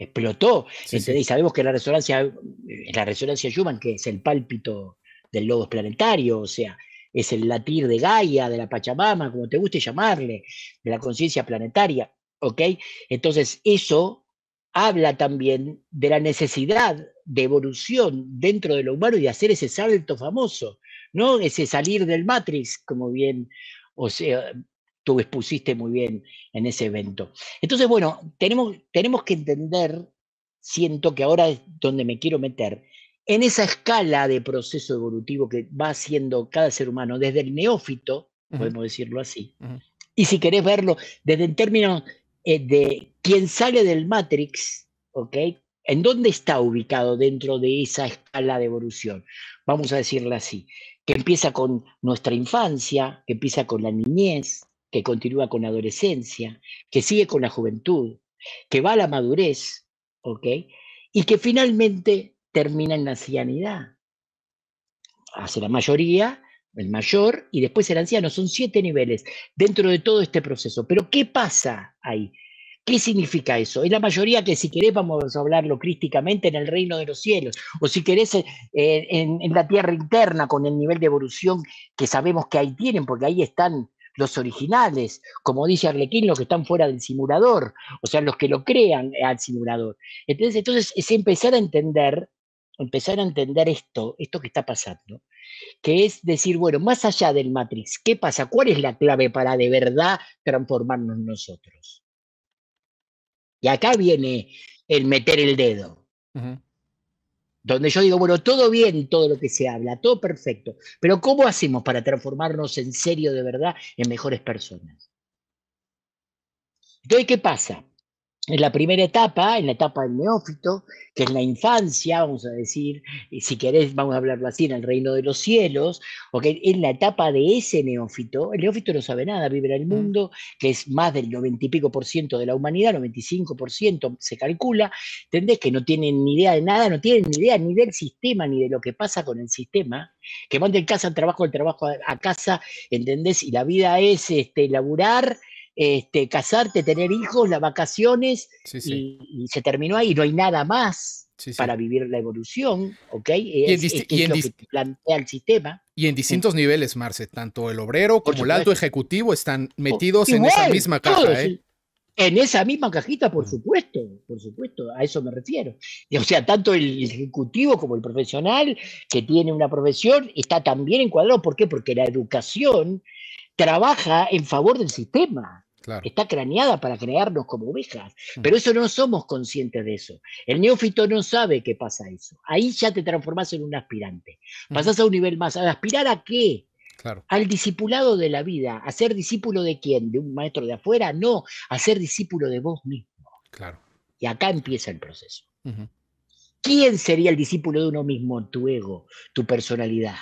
B: explotó. y sabemos que la resonancia, eh, la resonancia Schumann, que es el pálpito del lobo planetario, o sea, es el latir de Gaia, de la Pachamama, como te guste llamarle, de la conciencia planetaria, ¿ok? Entonces, eso habla también de la necesidad de evolución dentro de lo humano y de hacer ese salto famoso, ¿no? Ese salir del Matrix, como bien o sea, tú expusiste muy bien en ese evento. Entonces, bueno, tenemos, tenemos que entender, siento que ahora es donde me quiero meter, en esa escala de proceso evolutivo que va haciendo cada ser humano, desde el neófito, podemos decirlo así, y si querés verlo desde el término eh, de quién sale del Matrix, ¿ok? ¿En dónde está ubicado dentro de esa escala de evolución? Vamos a decirlo así, que empieza con nuestra infancia, que empieza con la niñez, que continúa con la adolescencia, que sigue con la juventud, que va a la madurez, ¿ok? Y que finalmente termina en la ancianidad. Hace la mayoría, el mayor, y después el anciano. Son siete niveles dentro de todo este proceso. Pero ¿qué pasa ahí? ¿Qué significa eso? Es la mayoría que si querés vamos a hablarlo crísticamente en el reino de los cielos, o si querés eh, en, en, la tierra interna con el nivel de evolución que sabemos que ahí tienen, porque ahí están los originales, como dice Arlequín, los que están fuera del simulador, o sea, los que lo crean eh, al simulador. Entonces, entonces es empezar a entender, empezar a entender esto, esto que está pasando, que es decir, bueno, más allá del Matrix, ¿qué pasa? ¿Cuál es la clave para de verdad transformarnos nosotros? Y acá viene el meter el dedo donde yo digo, bueno, todo bien todo lo que se habla, todo perfecto, pero ¿cómo hacemos para transformarnos en serio de verdad en mejores personas? Entonces, ¿qué pasa? en la primera etapa, en la etapa del neófito, que es la infancia, vamos a decir, si querés, vamos a hablarlo así, en el reino de los cielos, que en la etapa de ese neófito, el neófito no sabe nada, vive en el mm. mundo, que es más del noventa y pico por ciento de la humanidad, 95 por ciento se calcula, ¿entendés? Que no tienen ni idea de nada, no tienen ni idea ni del sistema, ni de lo que pasa con el sistema, que van de casa al trabajo, del trabajo a, casa, ¿entendés? Y la vida es este, laburar este, casarte, tener hijos, las vacaciones, Y, se terminó ahí, no hay nada más. para vivir la evolución, ¿ok? Es, y lo que plantea el sistema.
A: Y en distintos niveles, Marce, tanto el obrero como el alto ejecutivo están oh, metidos en esa misma caja. ¿eh?
B: En esa misma cajita, por mm. supuesto, por supuesto, a eso me refiero. O sea, tanto el ejecutivo como el profesional que tiene una profesión está también encuadrado. ¿Por qué? Porque la educación trabaja en favor del sistema. Está craneada para crearnos como ovejas, mm. pero eso no somos conscientes de eso. El neófito no sabe que pasa eso. Ahí ya te transformas en un aspirante. Mm. Pasas a un nivel más. ¿A aspirar a qué? Al discipulado de la vida. ¿A ser discípulo de quién? ¿De un maestro de afuera? No, a ser discípulo de vos mismo. Claro. Y acá empieza el proceso. ¿Quién sería el discípulo de uno mismo? Tu ego, tu personalidad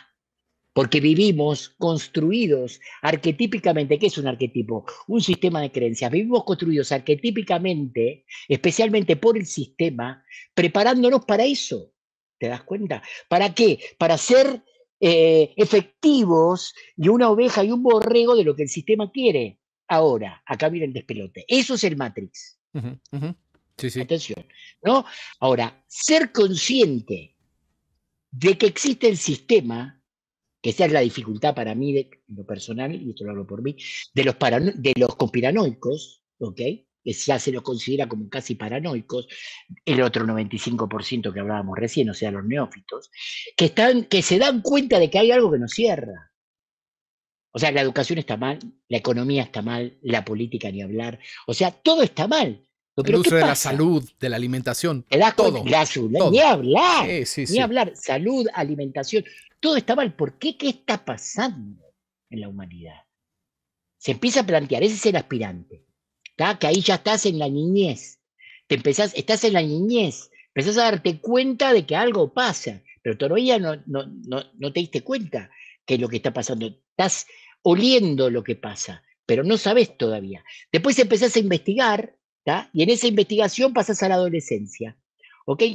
B: porque vivimos construidos arquetípicamente, ¿qué es un arquetipo? Un sistema de creencias. Vivimos construidos arquetípicamente, especialmente por el sistema, preparándonos para eso. ¿Te das cuenta? ¿Para qué? Para ser eh, efectivos de una oveja y un borrego de lo que el sistema quiere. Ahora, acá viene el despelote. Eso es el Matrix. Sí, sí. Atención. ¿no? Ahora, ser consciente de que existe el sistema que esa es la dificultad para mí, de, lo personal, y esto lo hablo por mí, de los, de los conspiranoicos, que ya se los considera como casi paranoicos, el otro 95% que hablábamos recién, o sea, los neófitos, que, están, que se dan cuenta de que hay algo que nos cierra. O sea, la educación está mal, la economía está mal, la política ni hablar, o sea, todo está mal. el uso de la salud,
A: de la alimentación, el todo, la salud, ni hablar, ni
B: hablar, salud, alimentación, todo estaba mal por qué, qué está pasando
A: en la humanidad.
B: Se empieza a plantear, ese es el aspirante, que ahí ya estás en la niñez, te estás en la niñez, empezás a darte cuenta de que algo pasa, pero todavía no, no, te diste cuenta que lo que está pasando, estás oliendo lo que pasa, pero no sabes todavía. Después empezás a investigar, y en esa investigación pasás a la adolescencia.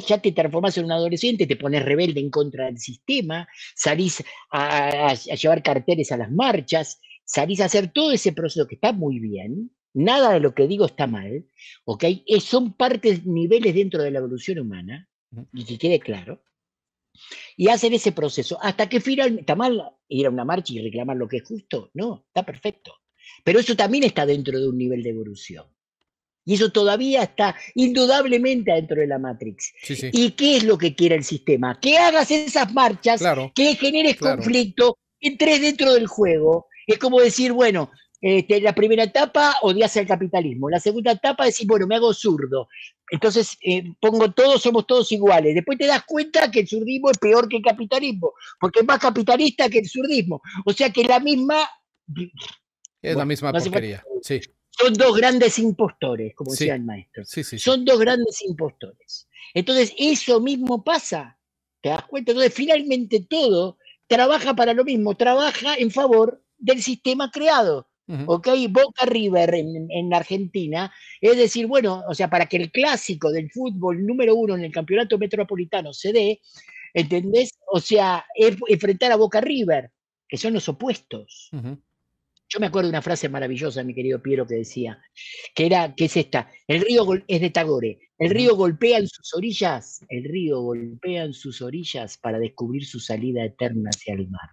B: Ya te transformas en un adolescente, te pones rebelde en contra del sistema, salís a, llevar carteles a las marchas, salís a hacer todo ese proceso que está muy bien, nada de lo que digo está mal, ¿ok? Eh, son partes, niveles dentro de la evolución humana, y que quede claro, y hacen ese proceso hasta que finalmente, ¿está mal ir a una marcha y reclamar lo que es justo? No, está perfecto. Pero eso también está dentro de un nivel de evolución. Y eso todavía está indudablemente adentro de la Matrix. ¿Y qué es lo que quiere el sistema? Que hagas esas marchas, que generes conflicto, entres dentro del juego. Es como decir, bueno, este, la primera etapa odias el capitalismo, la segunda etapa decir bueno, me hago zurdo. Entonces eh, pongo todos, somos todos iguales. Después te das cuenta que el zurdismo es peor que el capitalismo, porque es más capitalista que el zurdismo. O sea que la misma...
A: Es la misma no sí. Son dos grandes impostores, como decía el maestro. Son
B: dos grandes impostores. Entonces, eso mismo pasa. ¿Te das cuenta? Entonces, finalmente todo trabaja para lo mismo, trabaja en favor del sistema creado. ¿Ok? Boca River en, en, Argentina. Es decir, bueno, o sea, para que el clásico del fútbol número uno en el campeonato metropolitano se dé, ¿entendés? O sea, enfrentar a Boca River, que son los opuestos. Yo me acuerdo de una frase maravillosa, mi querido Piero, que decía, que era, que es esta, el río es de Tagore, el río golpea en sus orillas, el río golpea en sus orillas para descubrir su salida eterna hacia el mar.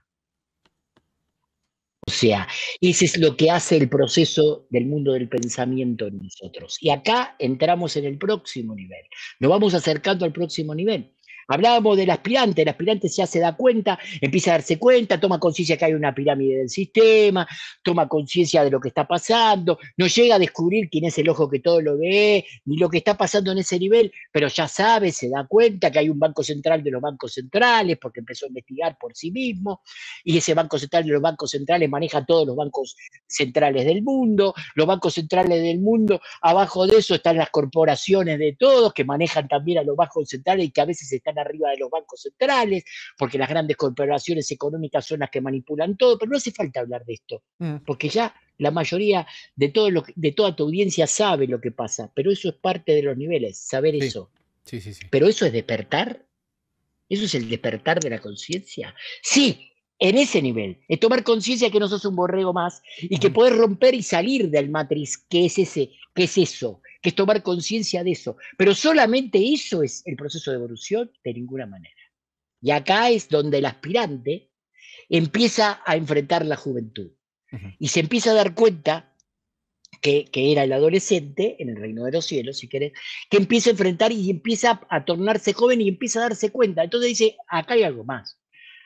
B: O sea, ese es lo que hace el proceso del mundo del pensamiento en nosotros. Y acá entramos en el próximo nivel, nos vamos acercando al próximo nivel, Hablábamos del aspirante, el aspirante ya se da cuenta, empieza a darse cuenta, toma conciencia que hay una pirámide del sistema, toma conciencia de lo que está pasando, no llega a descubrir quién es el ojo que todo lo ve, ni lo que está pasando en ese nivel, pero ya sabe, se da cuenta que hay un banco central de los bancos centrales, porque empezó a investigar por sí mismo, y ese banco central de los bancos centrales maneja todos los bancos centrales del mundo, los bancos centrales del mundo, abajo de eso están las corporaciones de todos que manejan también a los bancos centrales y que a veces están arriba de los bancos centrales, porque las grandes corporaciones económicas son las que manipulan todo, pero no hace falta hablar de esto, mm. porque ya la mayoría de, todo lo, de toda tu audiencia sabe lo que pasa, pero eso es parte de los niveles, saber eso. pero eso es despertar, eso es el despertar de la conciencia. Sí, en ese nivel, es tomar conciencia que no sos un borrego más y que mm. podés romper y salir del matriz, que es ese, que es eso, que es tomar conciencia de eso. Pero solamente eso es el proceso de evolución de ninguna manera. Y acá es donde el aspirante empieza a enfrentar la juventud y se empieza a dar cuenta que, era el adolescente en el reino de los cielos, si querés, que empieza a enfrentar y empieza a tornarse joven y empieza a darse cuenta. Entonces dice, acá hay algo más.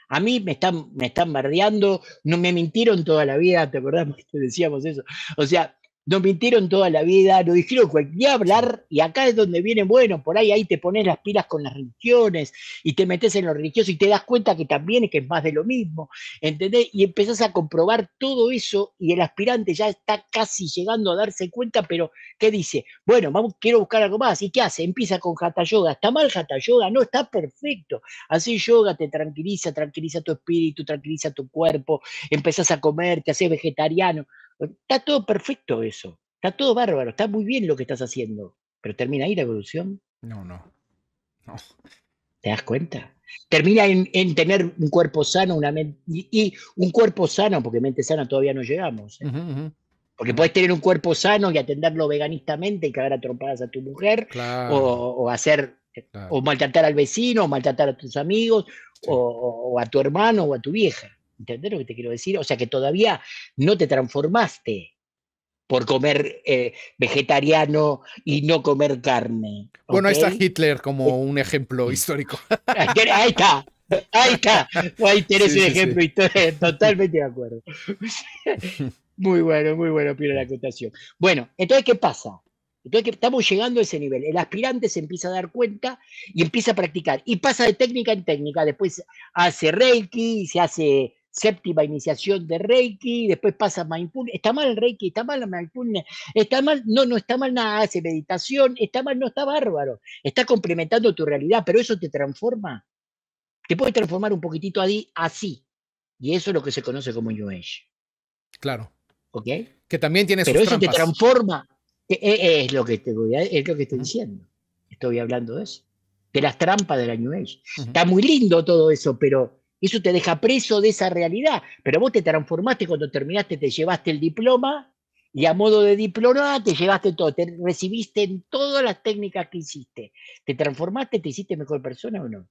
B: A mí me están, me están bardeando, no me mintieron toda la vida, ¿te acordás? Te decíamos eso. O sea, nos mintieron toda la vida, nos dijeron cualquier hablar, y acá es donde viene, bueno, por ahí, ahí te pones las pilas con las religiones y te metes en lo religioso y te das cuenta que también es que es más de lo mismo, ¿entendés? Y empezás a comprobar todo eso y el aspirante ya está casi llegando a darse cuenta, pero ¿qué dice? Bueno, quiero buscar algo más, ¿y qué hace? Empieza con Hatha Yoga, ¿está mal Hatha Yoga? No, está perfecto. Así yoga te tranquiliza, tranquiliza tu espíritu, tranquiliza tu cuerpo, empezás a comer, te haces vegetariano. Está todo perfecto eso, está todo bárbaro, está muy bien lo que estás haciendo, pero termina ahí la evolución.
A: No, no, no.
B: ¿Te das cuenta? Termina en, tener un cuerpo sano, una y, un cuerpo sano, porque mente sana todavía no llegamos. ¿eh? Porque puedes tener un cuerpo sano y atenderlo veganistamente y cagar a trompadas a tu mujer, o, hacer, o maltratar al vecino, o maltratar a tus amigos, o, a tu hermano, o a tu vieja. ¿Entendés lo que te quiero decir? O sea que todavía no te transformaste por comer eh, vegetariano y no comer carne. Bueno, ahí está
A: Hitler como eh, un ejemplo histórico.
B: ahí está, ahí está. Ahí tenés un ejemplo histórico, eh, totalmente de acuerdo. muy bueno, muy bueno, Piro, la acotación. Bueno, entonces, ¿qué pasa? Entonces estamos llegando a ese nivel. El aspirante se empieza a dar cuenta y empieza a practicar. Y pasa de técnica en técnica. Después hace reiki, se hace séptima iniciación de Reiki, después pasa Mindfulness. ¿Está mal el Reiki? ¿Está mal la Mindfulness? ¿Está mal? No, no está mal nada. Hace meditación. ¿Está mal? No está bárbaro. Está complementando tu realidad, pero eso te transforma. Te puede transformar un poquitito así. Y eso es lo que se conoce como New Age. Claro. ¿Ok?
A: Que también tiene Pero eso te
B: transforma. Eh, eh, eh, es, lo que te voy es lo que estoy diciendo. Estoy hablando de eso. De las trampas de la New Age. Está muy lindo todo eso, pero eso te deja preso de esa realidad. Pero vos te transformaste cuando terminaste, te llevaste el diploma y a modo de diploma te llevaste todo, te recibiste en todas las técnicas que hiciste. ¿Te transformaste, te hiciste mejor persona o no?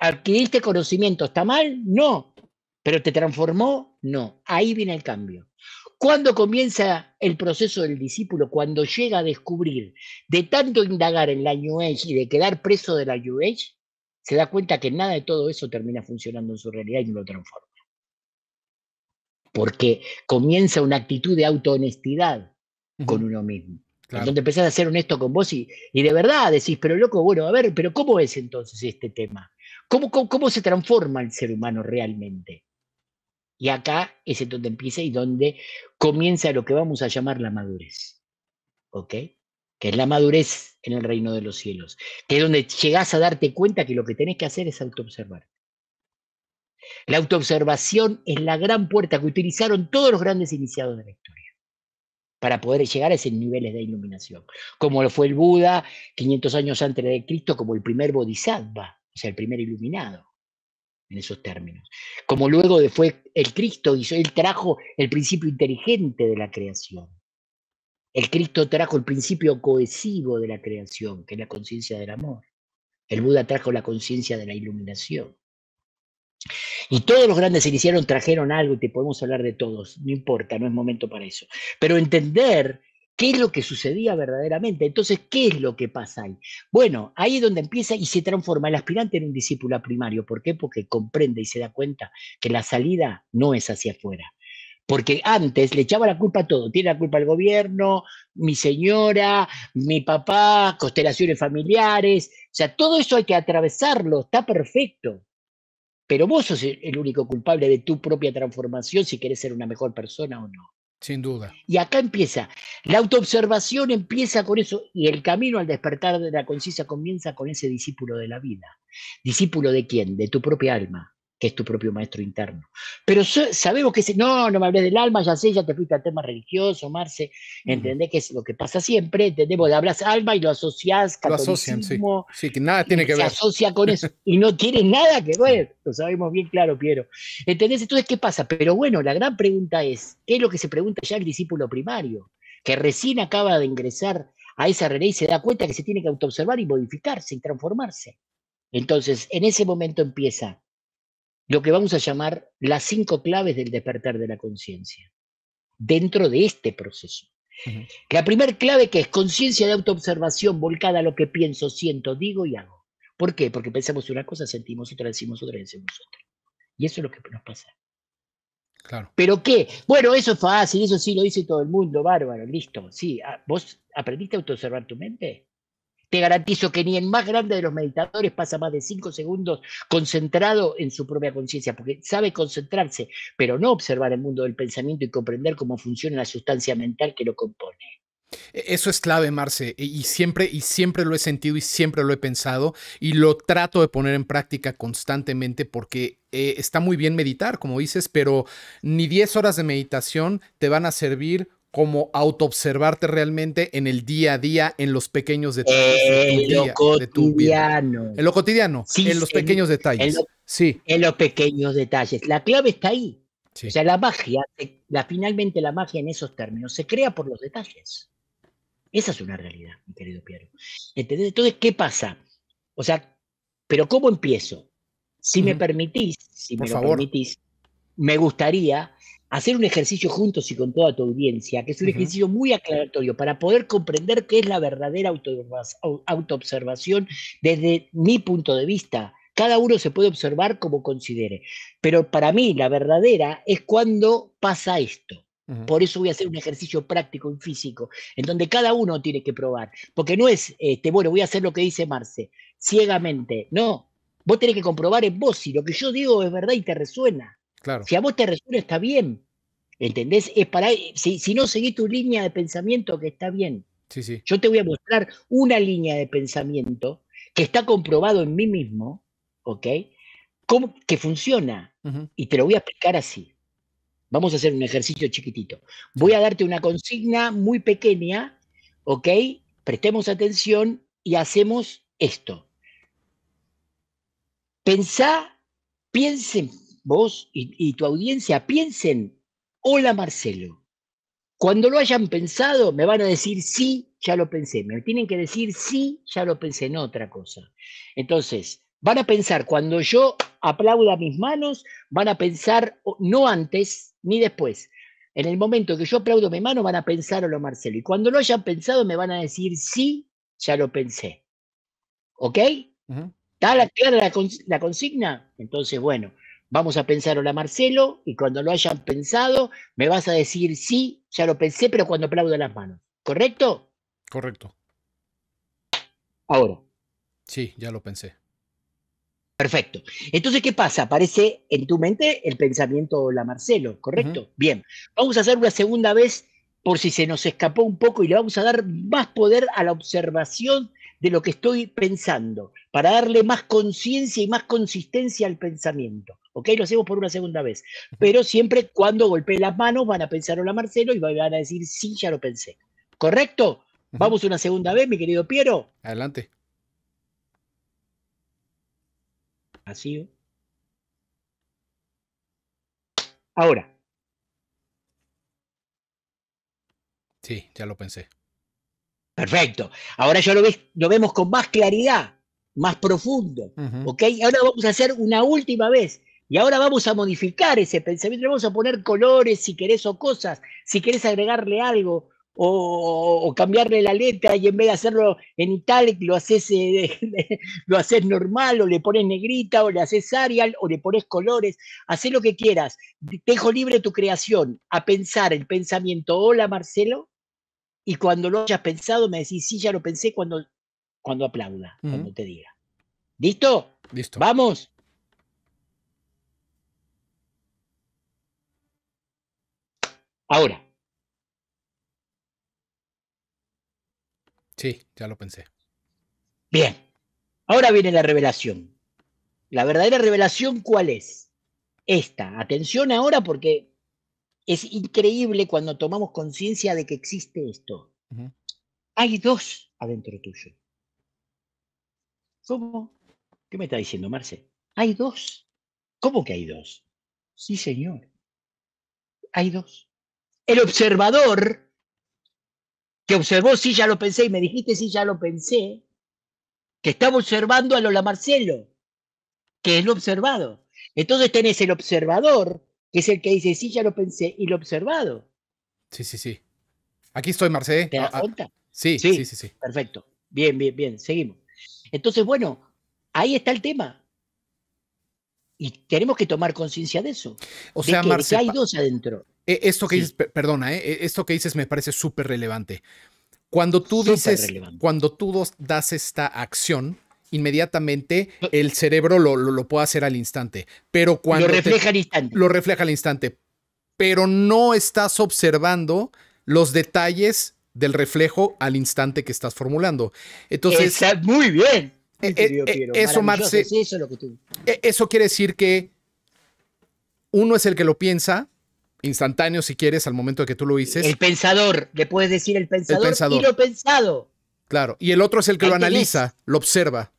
B: ¿Adquiriste conocimiento? ¿Está mal? No. ¿Pero te transformó? No. Ahí viene el cambio. ¿Cuándo comienza el proceso del discípulo? Cuando llega a descubrir, de tanto indagar en la New y de quedar preso de la New se da cuenta que nada de todo eso termina funcionando en su realidad y no lo transforma. Porque comienza una actitud de autohonestidad con uno mismo. donde empezás a ser honesto con vos y, y, de verdad decís, pero loco, bueno, a ver, pero ¿cómo es entonces este tema? ¿Cómo, cómo se transforma el ser humano realmente? Y acá es donde empieza y donde comienza lo que vamos a llamar la madurez. ¿Ok? que es la madurez en el reino de los cielos, que es donde llegás a darte cuenta que lo que tenés que hacer es auto-observar. La autoobservación es la gran puerta que utilizaron todos los grandes iniciados de la historia para poder llegar a esos niveles de iluminación, como lo fue el Buda 500 años antes de Cristo, como el primer bodhisattva, o sea, el primer iluminado en esos términos. Como luego fue el Cristo y él trajo el principio inteligente de la creación. El Cristo trajo el principio cohesivo de la creación, que es la conciencia del amor. El Buda trajo la conciencia de la iluminación. Y todos los grandes iniciaron trajeron algo y te podemos hablar de todos, no importa, no es momento para eso. Pero entender qué es lo que sucedía verdaderamente. Entonces, ¿qué es lo que pasa ahí? Bueno, ahí es donde empieza y se transforma el aspirante en un discípulo primario. ¿Por qué? Porque comprende y se da cuenta que la salida no es hacia afuera, porque antes le echaba la culpa a todo, tiene la culpa el gobierno, mi señora, mi papá, constelaciones familiares, o sea, todo eso hay que atravesarlo, está perfecto, pero vos sos el único culpable de tu propia transformación si querés ser una mejor persona o no. Sin duda. Y acá empieza. La autoobservación empieza con eso y el camino al despertar de la conciencia comienza con ese discípulo de la vida. ¿Discípulo de quién? De tu propia alma que es tu propio maestro interno. Pero sabemos que, no, no me hables del alma, ya sé, ya te fuiste al tema religioso, Marce, entendés que es lo que pasa siempre, entendemos, hablas alma y lo asocias lo asocian, sí.
A: que nada tiene que ver. Se asocia
B: con eso y no tiene nada que ver, lo sabemos bien claro, Piero. ¿Entendés? Entonces, ¿qué pasa? Pero bueno, la gran pregunta es, ¿qué es lo que se pregunta ya el discípulo primario? Que recién acaba de ingresar a esa realidad y se da cuenta que se tiene que autoobservar y modificarse y transformarse. Entonces, en ese momento empieza lo que vamos a llamar las cinco claves del despertar de la conciencia, dentro de este proceso. La primera clave que es conciencia de autoobservación volcada a lo que pienso, siento, digo y hago. ¿Por qué? Porque pensamos una cosa, sentimos otra, decimos otra, decimos otra. Y eso es lo que nos pasa. Claro. ¿Pero qué? Bueno, eso es fácil, eso sí lo dice todo el mundo, bárbaro, listo. Sí, ah, ¿vos aprendiste a autoobservar tu mente? Te garantizo que ni el más grande de los meditadores pasa más de cinco segundos concentrado en su propia conciencia, porque sabe concentrarse, pero no observar el mundo del pensamiento y comprender cómo funciona la sustancia mental que lo compone.
A: E-, eso es clave, Marce, y siempre, y siempre lo he sentido y siempre lo he pensado y lo trato de poner en práctica constantemente porque eh, está muy bien meditar, como dices, pero ni 10 horas de meditación te van a servir como autoobservarte realmente en el día a día, en los pequeños detalles de, tu lo En lo cotidiano, en los pequeños detalles. En sí. En
B: los pequeños detalles. La clave está ahí. O sea, la magia, la, finalmente la magia en esos términos se crea por los detalles. Esa es una realidad, mi querido Piero. ¿Entendés? Entonces, ¿qué pasa? O sea, pero ¿cómo empiezo? Si me permitís, si me permitís, me gustaría hacer un ejercicio juntos y con toda tu audiencia, que es un ejercicio muy aclaratorio para poder comprender qué es la verdadera autoobservación desde mi punto de vista. Cada uno se puede observar como considere, pero para mí la verdadera es cuando pasa esto. Por eso voy a hacer un ejercicio práctico y físico, en donde cada uno tiene que probar, porque no es, este, bueno, voy a hacer lo que dice Marce, ciegamente, no, vos tenés que comprobar en vos si lo que yo digo es verdad y te resuena. Claro. Si a vos te resuena, está bien. ¿Entendés? Es para, si, no seguís tu línea de pensamiento, que está bien. Sí, sí. Yo te voy a mostrar una línea de pensamiento que está comprobado en mí mismo, ¿ok? Cómo, que funciona. Y te lo voy a explicar así. Vamos a hacer un ejercicio chiquitito. Voy a darte una consigna muy pequeña, ¿ok? Prestemos atención y hacemos esto. Pensá, piensen vos y, tu audiencia piensen, hola Marcelo. Cuando lo hayan pensado, me van a decir, sí, ya lo pensé. Me tienen que decir, sí, ya lo pensé en otra cosa. Entonces, van a pensar, cuando yo aplauda mis manos, van a pensar, no antes ni después. En el momento que yo aplaudo mi mano, van a pensar, hola Marcelo. Y cuando lo hayan pensado, me van a decir, sí, ya lo pensé. ¿Ok? ¿Está clara la consigna? Entonces, bueno, vamos a pensar hola Marcelo, y cuando lo hayan pensado, me vas a decir sí, ya lo pensé, pero cuando aplaudo las manos.
A: ¿Correcto? Correcto. Ahora. Sí, ya lo pensé. Perfecto. Entonces, ¿qué pasa?
B: Aparece en tu mente el pensamiento hola Marcelo, ¿correcto? Bien. Vamos a hacer una segunda vez por si se nos escapó un poco y le vamos a dar más poder a la observación de lo que estoy pensando, para darle más conciencia y más consistencia al pensamiento. ¿ok? Lo hacemos por una segunda vez. Pero siempre cuando golpee las manos van a pensar hola Marcelo y van a decir sí, ya lo pensé. ¿Correcto? Vamos una segunda vez, mi querido Piero.
A: Adelante. Así. Ahora. Sí, ya lo pensé. Perfecto. Ahora ya lo, lo vemos
B: con más claridad, más profundo. ¿Ok? Ahora vamos a hacer una última vez. Y ahora vamos a modificar ese pensamiento, vamos a poner colores si querés o cosas, si querés agregarle algo o, cambiarle la letra y en vez de hacerlo en italic lo haces, eh, lo haces normal o le pones negrita o le haces arial o le pones colores, haces lo que quieras. Dejo libre tu creación a pensar el pensamiento, hola Marcelo, y cuando lo hayas pensado me decís, sí, ya lo pensé cuando, cuando aplauda, cuando te diga. ¿Listo? Listo. Vamos.
A: Ahora. Sí, ya lo pensé.
B: Bien. Ahora viene la revelación. La verdadera revelación, ¿cuál es? Esta. Atención ahora porque es increíble cuando tomamos conciencia de que existe esto. Hay dos adentro tuyo. ¿Cómo? ¿Qué me está diciendo, Marce? Hay dos. ¿Cómo que hay dos? Sí, señor. Hay dos el observador que observó, si ya lo pensé, y me dijiste, si ya lo pensé, que estaba observando a Lola Marcelo, que es lo observado. Entonces tenés el observador, que es el que dice, sí, ya lo pensé, y lo observado. Sí, sí, sí. Aquí estoy, Marcelo. ¿eh? ¿Te ah, ah. sí, sí, sí, sí, sí. Perfecto. Bien, bien, bien. Seguimos. Entonces, bueno, ahí está el tema. Y tenemos que tomar conciencia de eso. O sea, de que, hay dos
A: adentro. E, esto que dices, perdona, eh, e, esto que dices me parece súper relevante. Cuando tú dices, cuando tú das esta acción, inmediatamente el cerebro lo, lo, puede hacer al instante. Pero cuando. Lo refleja al instante. Lo refleja al instante. Pero no estás observando los detalles del reflejo al instante que estás formulando. Entonces. muy bien eso, quiere decir que uno es el que lo piensa, instantáneo si quieres, al momento de que tú lo dices. El pensador, le puedes decir el pensador, y lo pensado. Claro, y el otro es el que lo analiza, lo observa.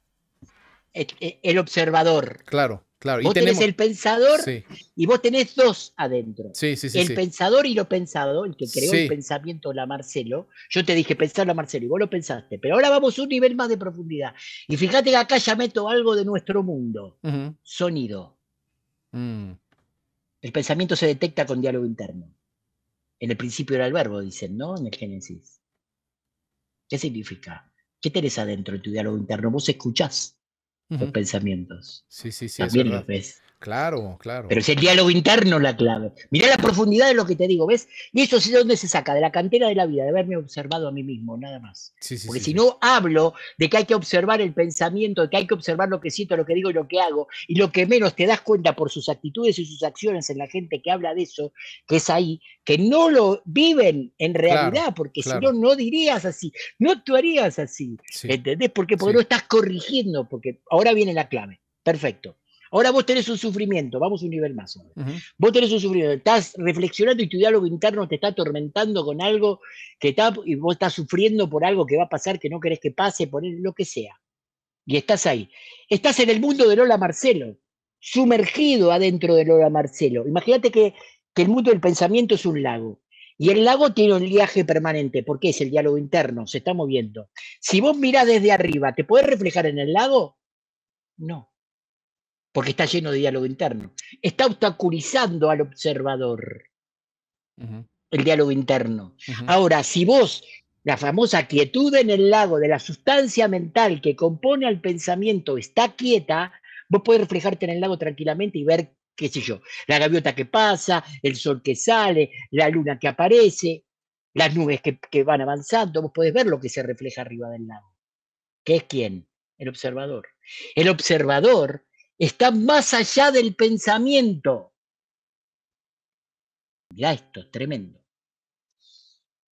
B: el, observador. Claro vos tenés el pensador y vos tenés dos
A: adentro. el
B: pensador y lo pensado, el que creó el pensamiento la Marcelo. Yo te dije pensar la Marcelo y vos lo pensaste, pero ahora vamos a un nivel más de profundidad. Y fíjate que acá ya meto algo de nuestro mundo. Sonido. Mm. El pensamiento se detecta con diálogo interno. En el principio era el verbo, dicen, ¿no? En el Génesis. ¿Qué significa? ¿Qué tenés adentro en tu diálogo interno? Vos escuchás los pensamientos.
A: Sí, sí, sí. También los ves. Claro, claro.
B: Pero es el diálogo interno la clave. Mirá la profundidad de lo que te digo, ¿ves? Y eso es de dónde se saca, de la cantera de la vida, de haberme observado a mí mismo, nada más. Porque si no hablo de que hay que observar el pensamiento, de que hay que observar lo que siento, lo que digo, lo que hago, y lo que menos te das cuenta por sus actitudes y sus acciones en la gente que habla de eso, que es ahí, que no lo viven en realidad, porque si no, no dirías así, no actuarías así, ¿entendés? Porque, porque no estás corrigiendo, porque ahora viene la clave. Perfecto. Ahora vos tenés un sufrimiento, vamos a un nivel más. Vos tenés un sufrimiento, estás reflexionando y tu diálogo interno te está atormentando con algo que está, y vos estás sufriendo por algo que va a pasar, que no querés que pase, por lo que sea. Y estás ahí. Estás en el mundo de Lola Marcelo, sumergido adentro de Lola Marcelo. Imagínate que, que el mundo del pensamiento es un lago. Y el lago tiene un viaje permanente, porque es el diálogo interno, se está moviendo. Si vos mirás desde arriba, ¿te podés reflejar en el lago? No porque está lleno de diálogo interno. Está obstaculizando al observador el diálogo interno. Ahora, si vos, la famosa quietud en el lago de la sustancia mental que compone al pensamiento está quieta, vos podés reflejarte en el lago tranquilamente y ver, qué sé yo, la gaviota que pasa, el sol que sale, la luna que aparece, las nubes que, que van avanzando, vos podés ver lo que se refleja arriba del lago. ¿Qué es quién? El observador. El observador está más allá del pensamiento. Mirá esto, tremendo.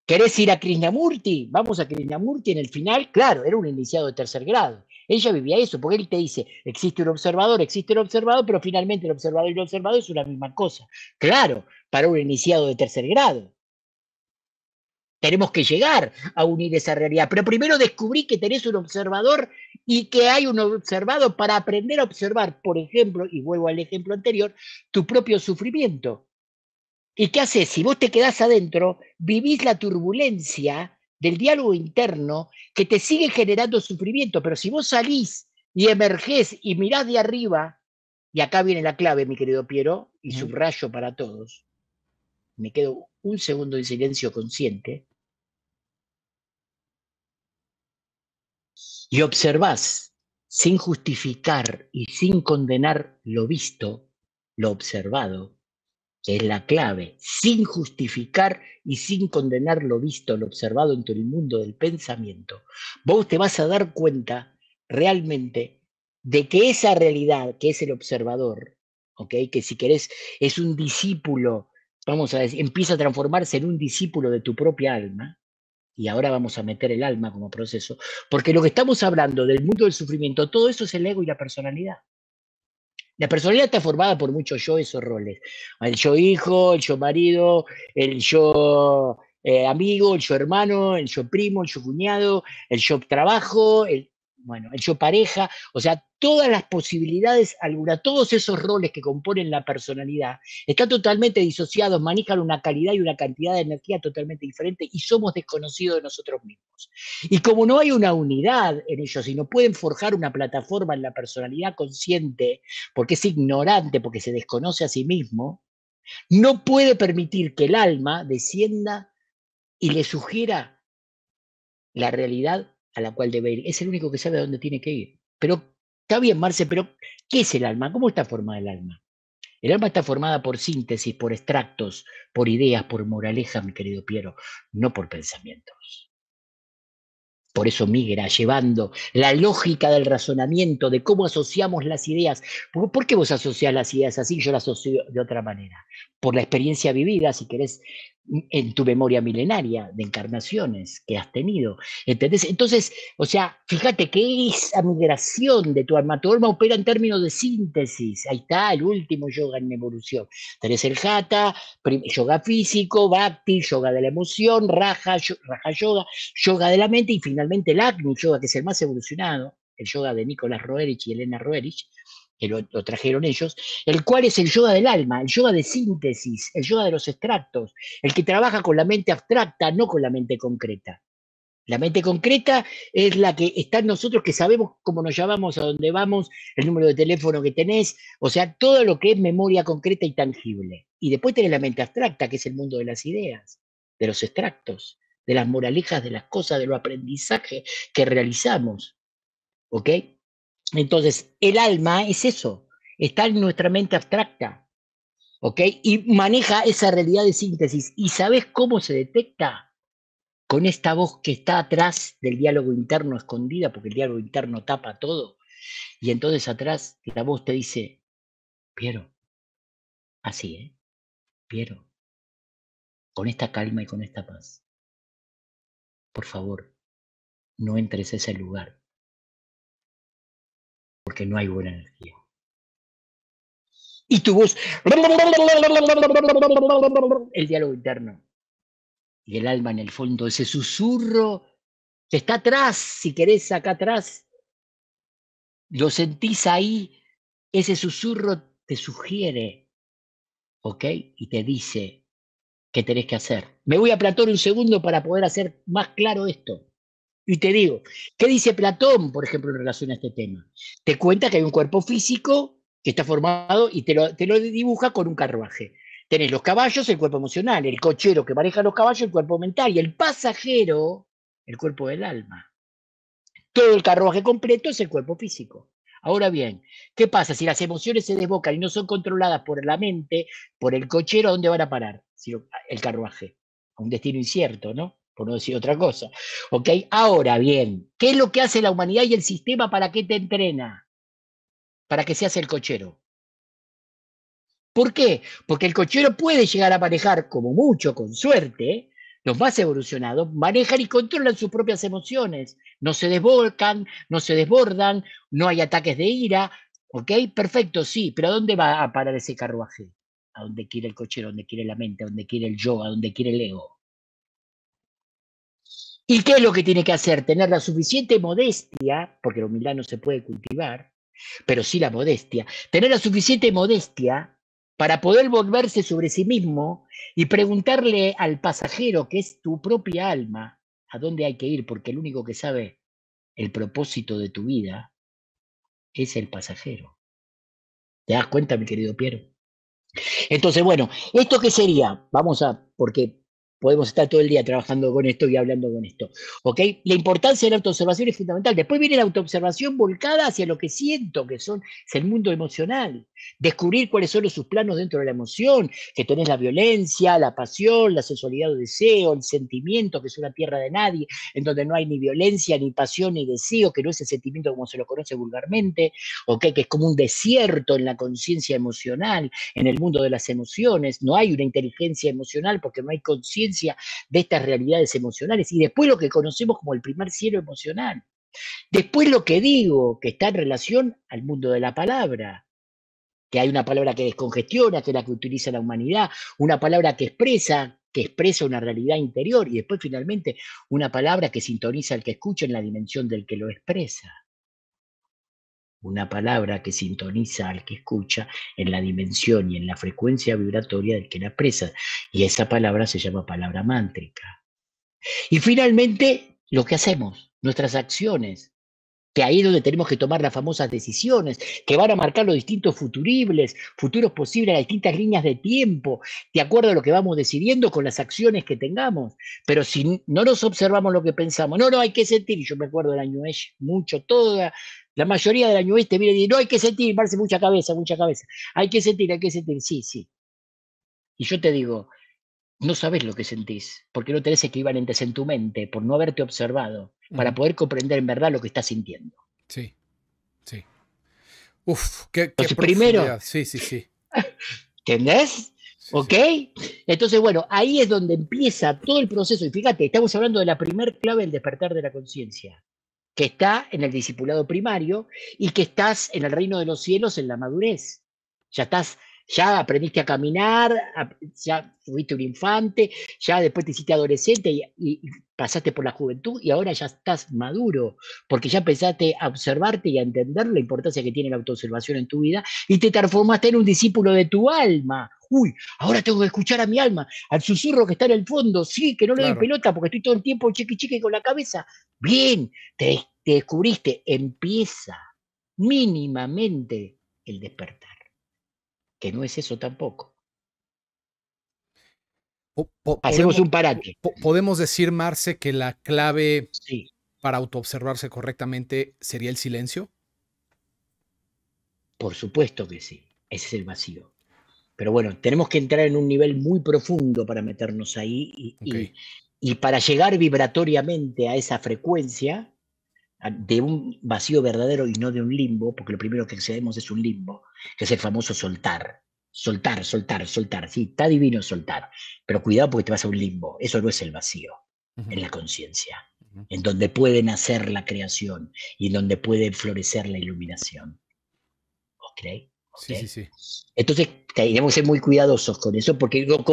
B: ¿Querés ir a Krishnamurti? Vamos a Krishnamurti en el final. Claro, era un iniciado de tercer grado. Ella vivía eso, porque él te dice, existe un observador, existe el observador, pero finalmente el observador y el observado es una misma cosa. Claro, para un iniciado de tercer grado tenemos que llegar a unir esa realidad. Pero primero descubrí que tenés un observador y que hay un observado para aprender a observar, por ejemplo, y vuelvo al ejemplo anterior, tu propio sufrimiento. ¿Y qué haces? Si vos te quedás adentro, vivís la turbulencia del diálogo interno que te sigue generando sufrimiento, pero si vos salís y emergés y mirás de arriba, y acá viene la clave, mi querido Piero, y subrayo para todos, me quedo un segundo en silencio consciente y observas sin justificar y sin condenar lo visto, lo observado, es la clave, sin justificar y sin condenar lo visto, lo observado en todo el mundo del pensamiento, vos te vas a dar cuenta realmente de que esa realidad que es el observador, que si querés es un discípulo vamos a decir, empieza a transformarse en un discípulo de tu propia alma, y ahora vamos a meter el alma como proceso, porque lo que estamos hablando del mundo del sufrimiento, todo eso es el ego y la personalidad. La personalidad está formada por muchos yo, esos roles. El yo hijo, el yo marido, el yo eh, amigo, el yo hermano, el yo primo, el yo cuñado, el yo trabajo, el, bueno, el yo pareja, o sea, todas las posibilidades, alguna, todos esos roles que componen la personalidad están totalmente disociados, manejan una calidad y una cantidad de energía totalmente diferente y somos desconocidos de nosotros mismos. Y como no hay una unidad en ellos y no pueden forjar una plataforma en la personalidad consciente, porque es ignorante, porque se desconoce a sí mismo, no puede permitir que el alma descienda y le sugiera la realidad a la cual debe ir. Es el único que sabe a dónde tiene que ir. Pero está bien, Marce, pero ¿qué es el alma? ¿Cómo está formada el alma? El alma está formada por síntesis, por extractos, por ideas, por moraleja, mi querido Piero, no por pensamientos. Por eso migra llevando la lógica del razonamiento, de cómo asociamos las ideas. ¿Por, qué vos asociás las ideas así? Yo las asocio de otra manera. Por la experiencia vivida, si querés, en tu memoria milenaria de encarnaciones que has tenido. Entonces, o sea, fíjate que esa migración de tu alma, tu alma opera en términos de síntesis. Ahí está el último yoga en evolución. Tenés el jata, yoga físico, bhakti, yoga de la emoción, raja, yoga, yoga de la mente y finalmente el agni yoga, que es el más evolucionado, el yoga de Nicolás Roerich y Elena Roerich, que lo, trajeron ellos, el cual es el yoga del alma, el yoga de síntesis, el yoga de los extractos, el que trabaja con la mente abstracta, no con la mente concreta. La mente concreta es la que está en nosotros, que sabemos cómo nos llamamos, a dónde vamos, el número de teléfono que tenés, o sea, todo lo que es memoria concreta y tangible. Y después tenés la mente abstracta, que es el mundo de las ideas, de los extractos, de las moralejas, de las cosas, de los aprendizajes que realizamos. ¿Ok? Entonces, el alma es eso, está en nuestra mente abstracta, ¿ok? Y maneja esa realidad de síntesis. ¿Y sabes cómo se detecta? Con esta voz que está atrás del diálogo interno escondida, porque el diálogo interno tapa todo. Y entonces atrás la voz te dice, Piero,
C: así, ¿eh? Piero, con esta calma y con esta paz. Por favor, no entres a ese lugar porque no hay buena energía. Y tu
B: voz, el diálogo interno. Y el alma en el fondo, ese susurro, está atrás, si querés, acá atrás. Lo sentís ahí, ese susurro te sugiere, ¿ok? Y te dice qué tenés que hacer. Me voy a Platón un segundo para poder hacer más claro esto. Y te digo, ¿qué dice Platón, por ejemplo, en relación a este tema? Te cuenta que hay un cuerpo físico que está formado y te lo, te lo dibuja con un carruaje. Tenés los caballos, el cuerpo emocional, el cochero que maneja los caballos, el cuerpo mental, y el pasajero, el cuerpo del alma. Todo el carruaje completo es el cuerpo físico. Ahora bien, ¿qué pasa? Si las emociones se desbocan y no son controladas por la mente, por el cochero, ¿a dónde van a parar? el carruaje. A un destino incierto, ¿no? por no decir otra cosa. Ahora bien, ¿qué es lo que hace la humanidad y el sistema para qué te entrena? Para que seas el cochero. ¿Por qué? Porque el cochero puede llegar a manejar, como mucho, con suerte, los más evolucionados manejan y controlan sus propias emociones. No se desvolcan, no se desbordan, no hay ataques de ira. ¿Ok? Perfecto, sí, pero ¿a dónde va a parar ese carruaje? A dónde quiere el cochero, a dónde quiere la mente, a donde quiere el yo, a donde quiere el ego. ¿Y qué es lo que tiene que hacer? Tener la suficiente modestia, porque la humildad no se puede cultivar, pero sí la modestia. Tener la suficiente modestia para poder volverse sobre sí mismo y preguntarle al pasajero, que es tu propia alma, a dónde hay que ir, porque el único que sabe el propósito de tu vida es el pasajero. ¿Te das cuenta, mi querido Piero? Entonces, bueno, ¿esto qué sería? Vamos a, porque podemos estar todo el día trabajando con esto y hablando con esto. ¿ok? La importancia de la autoobservación es fundamental. Después viene la autoobservación volcada hacia lo que siento, que son, es el mundo emocional. Descubrir cuáles son los planos dentro de la emoción, que tenés la violencia, la pasión, la sexualidad o deseo, el sentimiento, que es una tierra de nadie, en donde no hay ni violencia, ni pasión, ni deseo, que no es el sentimiento como se lo conoce vulgarmente, okay, que es como un desierto en la conciencia emocional, en el mundo de las emociones. No hay una inteligencia emocional porque no hay conciencia de estas realidades emocionales y después lo que conocemos como el primer cielo emocional. Después lo que digo, que está en relación al mundo de la palabra, que hay una palabra que descongestiona, que es la que utiliza la humanidad, una palabra que expresa, que expresa una realidad interior y después finalmente una palabra que sintoniza al que escucha en la dimensión del que lo expresa una palabra que sintoniza al que escucha en la dimensión y en la frecuencia vibratoria del que la presa Y esa palabra se llama palabra mántrica. Y finalmente, lo que hacemos, nuestras acciones, que ahí es donde tenemos que tomar las famosas decisiones, que van a marcar los distintos futuribles, futuros posibles, las distintas líneas de tiempo, de acuerdo a lo que vamos decidiendo con las acciones que tengamos. Pero si no nos observamos lo que pensamos, no, no, hay que sentir, yo me acuerdo del año es mucho, toda la mayoría del año este te viene y dice, no, hay que sentir, Marce, mucha cabeza, mucha cabeza, hay que sentir, hay que sentir, sí, sí. Y yo te digo, no sabes lo que sentís, porque no tenés equivalentes en tu mente por no haberte observado, para poder comprender en verdad lo que estás sintiendo.
A: Sí, sí.
B: Uf, qué, qué primero.
A: Sí, sí, sí.
B: ¿Entendés? ¿Ok? Entonces, bueno, ahí es donde empieza todo el proceso. Y fíjate, estamos hablando de la primer clave del despertar de la conciencia, que está en el discipulado primario y que estás en el reino de los cielos en la madurez. Ya estás ya aprendiste a caminar, ya fuiste un infante, ya después te hiciste adolescente y, pasaste por la juventud y ahora ya estás maduro, porque ya empezaste a observarte y a entender la importancia que tiene la autoobservación en tu vida y te transformaste en un discípulo de tu alma. Uy, ahora tengo que escuchar a mi alma, al susurro que está en el fondo, sí, que no le doy pelota porque estoy todo el tiempo chiqui chiqui con la cabeza. Bien, te descubriste, empieza mínimamente el despertar que no es
A: eso tampoco. Hacemos un parate. podemos decir, Marce, que la clave para autoobservarse correctamente sería el silencio.
B: Por supuesto que sí, ese es el vacío. Pero bueno, tenemos que entrar en un nivel muy profundo para meternos ahí y para llegar vibratoriamente a esa frecuencia, de un vacío verdadero y no de un limbo, porque lo primero que accedemos es un limbo, que es el famoso soltar. Soltar, soltar, soltar. Sí, está divino soltar, pero cuidado porque te vas a un limbo. Eso no es el vacío, en la conciencia, en donde puede nacer la creación y en donde puede florecer la iluminación. ¿Ok? okay.
A: Sí, sí, sí. Entonces,
B: tenemos que ser muy cuidadosos con eso porque lo,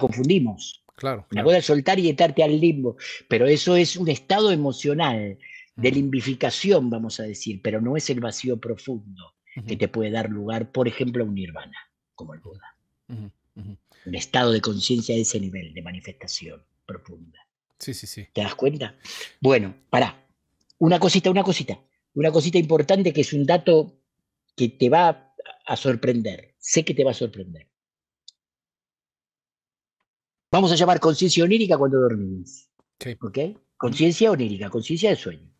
B: confundimos. Claro, la cosa soltar y etarte al limbo, pero eso es un estado emocional de limbificación, vamos a decir, pero no es el vacío profundo que te puede dar lugar, por ejemplo, a un nirvana, como el Buda. Un estado de conciencia de ese nivel de manifestación profunda. Sí, sí, sí. ¿Te das cuenta? Bueno, para Una cosita, una cosita. Una cosita importante que es un dato que te va a sorprender. Sé que te va a sorprender. Vamos a llamar conciencia onírica cuando dormimos. ¿Ok? Conciencia onírica, conciencia de sueño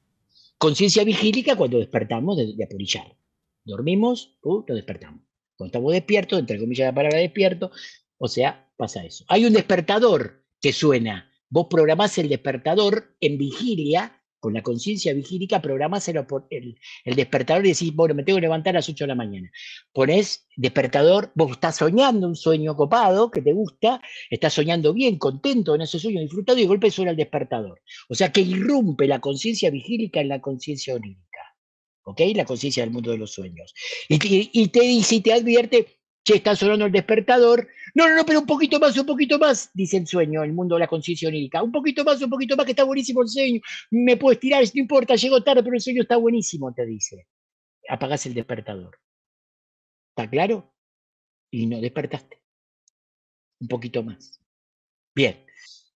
B: conciencia vigílica cuando despertamos de, apurillar, Dormimos, uh, nos despertamos. Cuando estamos despiertos, entre comillas la palabra despierto, o sea, pasa eso. Hay un despertador que suena. Vos programás el despertador en vigilia con la conciencia vigílica, programás el, el, el, despertador y decís, bueno, me tengo que levantar a las 8 de la mañana. Ponés despertador, vos estás soñando un sueño copado que te gusta, estás soñando bien, contento en ese sueño, disfrutado y de golpe suena el despertador. O sea que irrumpe la conciencia vigílica en la conciencia onírica, ¿ok? La conciencia del mundo de los sueños. Y, te dice te advierte, Che, está sonando el despertador. No, no, no, pero un poquito más, un poquito más, dice el sueño, el mundo de la conciencia onírica. Un poquito más, un poquito más, que está buenísimo el sueño. Me puedes tirar, no importa, llego tarde, pero el sueño está buenísimo, te dice. Apagás el despertador. ¿Está claro? Y no despertaste. Un poquito más. Bien.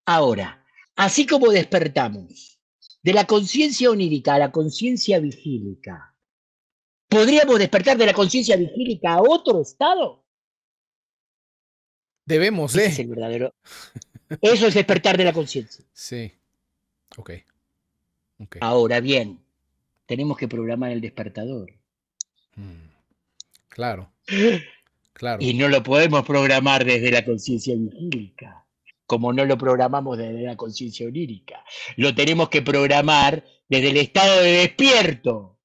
B: Ahora, así como despertamos de la conciencia onírica a la conciencia vigílica, ¿Podríamos despertar de la conciencia vigílica a otro estado? Debemos, ¿eh? el verdadero. Eso es despertar de la conciencia. Sí.
A: ok. Ahora
B: bien, tenemos que programar el despertador. Mm. Claro.
A: Claro. Y no lo
B: podemos programar desde la conciencia vigílica, como no lo programamos desde la conciencia onírica. Lo tenemos que programar desde el estado de despierto.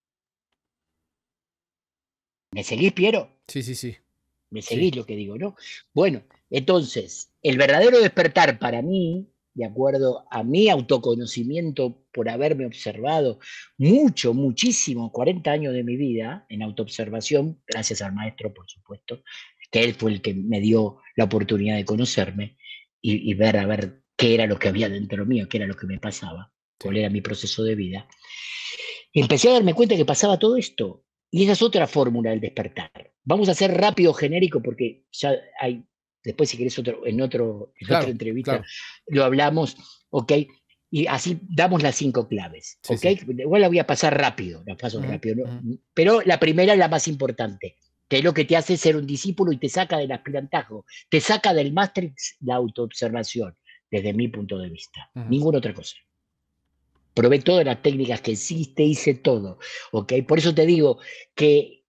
B: ¿Me seguís, Piero? Sí, sí, sí. ¿Me seguís lo que digo, no? Bueno, entonces, el verdadero despertar para mí, de acuerdo a mi autoconocimiento por haberme observado mucho, muchísimo, 40 años de mi vida en autoobservación, gracias al maestro, por supuesto, que él fue el que me dio la oportunidad de conocerme y, ver a ver qué era lo que había dentro mío, qué era lo que me pasaba, cuál era mi proceso de vida. empecé a darme cuenta que pasaba todo esto, y esa es otra fórmula del despertar. Vamos a hacer rápido genérico porque ya hay, después si querés otro, en, otro, otra entrevista lo hablamos, ¿ok? Y así damos las cinco claves, ¿ok? Igual la voy a pasar rápido, la paso rápido, pero la primera es la más importante, que es lo que te hace ser un discípulo y te saca del aspirantajo, te saca del matrix la autoobservación, desde mi punto de vista, ninguna otra cosa probé todas las técnicas que existe, hice todo. ¿okay? Por eso te digo que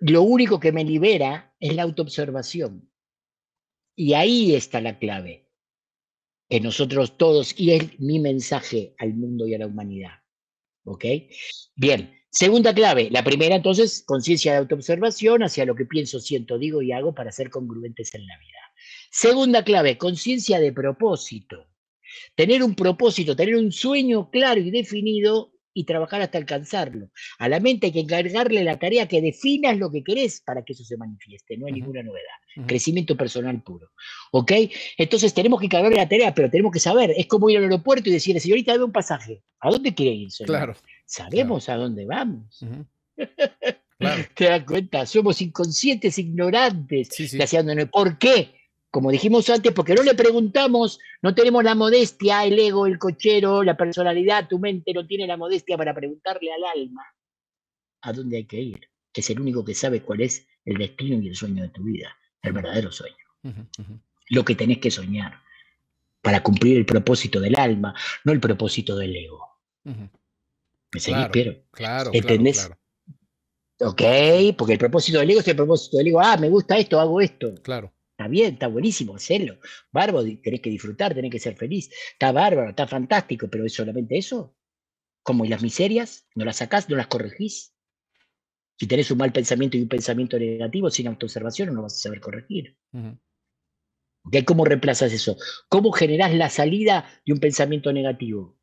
B: lo único que me libera es la autoobservación. Y ahí está la clave, En nosotros todos, y es mi mensaje al mundo y a la humanidad. Bien, segunda clave, la primera entonces, conciencia de autoobservación hacia lo que pienso, siento, digo y hago para ser congruentes en la vida. Segunda clave, conciencia de propósito. Tener un propósito, tener un sueño claro y definido y trabajar hasta alcanzarlo. A la mente hay que encargarle la tarea que definas lo que querés para que eso se manifieste, no hay ninguna novedad. Crecimiento personal puro. ¿Ok? Entonces tenemos que encargarle la tarea, pero tenemos que saber. Es como ir al aeropuerto y decirle, señorita, dame un pasaje. ¿A dónde quiere ir? Claro. Sabemos a dónde vamos. ¿Te das cuenta? Somos inconscientes, ignorantes, ¿Por qué? como dijimos antes, porque no le preguntamos, no tenemos la modestia, el ego, el cochero, la personalidad, tu mente no tiene la modestia para preguntarle al alma a dónde hay que ir. Que es el único que sabe cuál es el destino y el sueño de tu vida, el verdadero sueño. Lo que tenés que soñar para cumplir el propósito del alma, no el propósito del ego. ¿Me claro,
C: Claro, ¿Entendés?
B: Ok, porque el propósito del ego es el propósito del ego. Ah, me gusta esto, hago esto. Claro. Está bien, está buenísimo, hacerlo. Barbo, tenés que disfrutar, tenés que ser feliz. Está bárbaro, está fantástico, pero ¿es solamente eso? ¿Cómo? ¿Y las miserias? ¿No las sacás? ¿No las corregís? Si tenés un mal pensamiento y un pensamiento negativo sin autoobservación, no vas a saber corregir. ¿Cómo reemplazas eso? ¿Cómo generás la salida de un pensamiento negativo?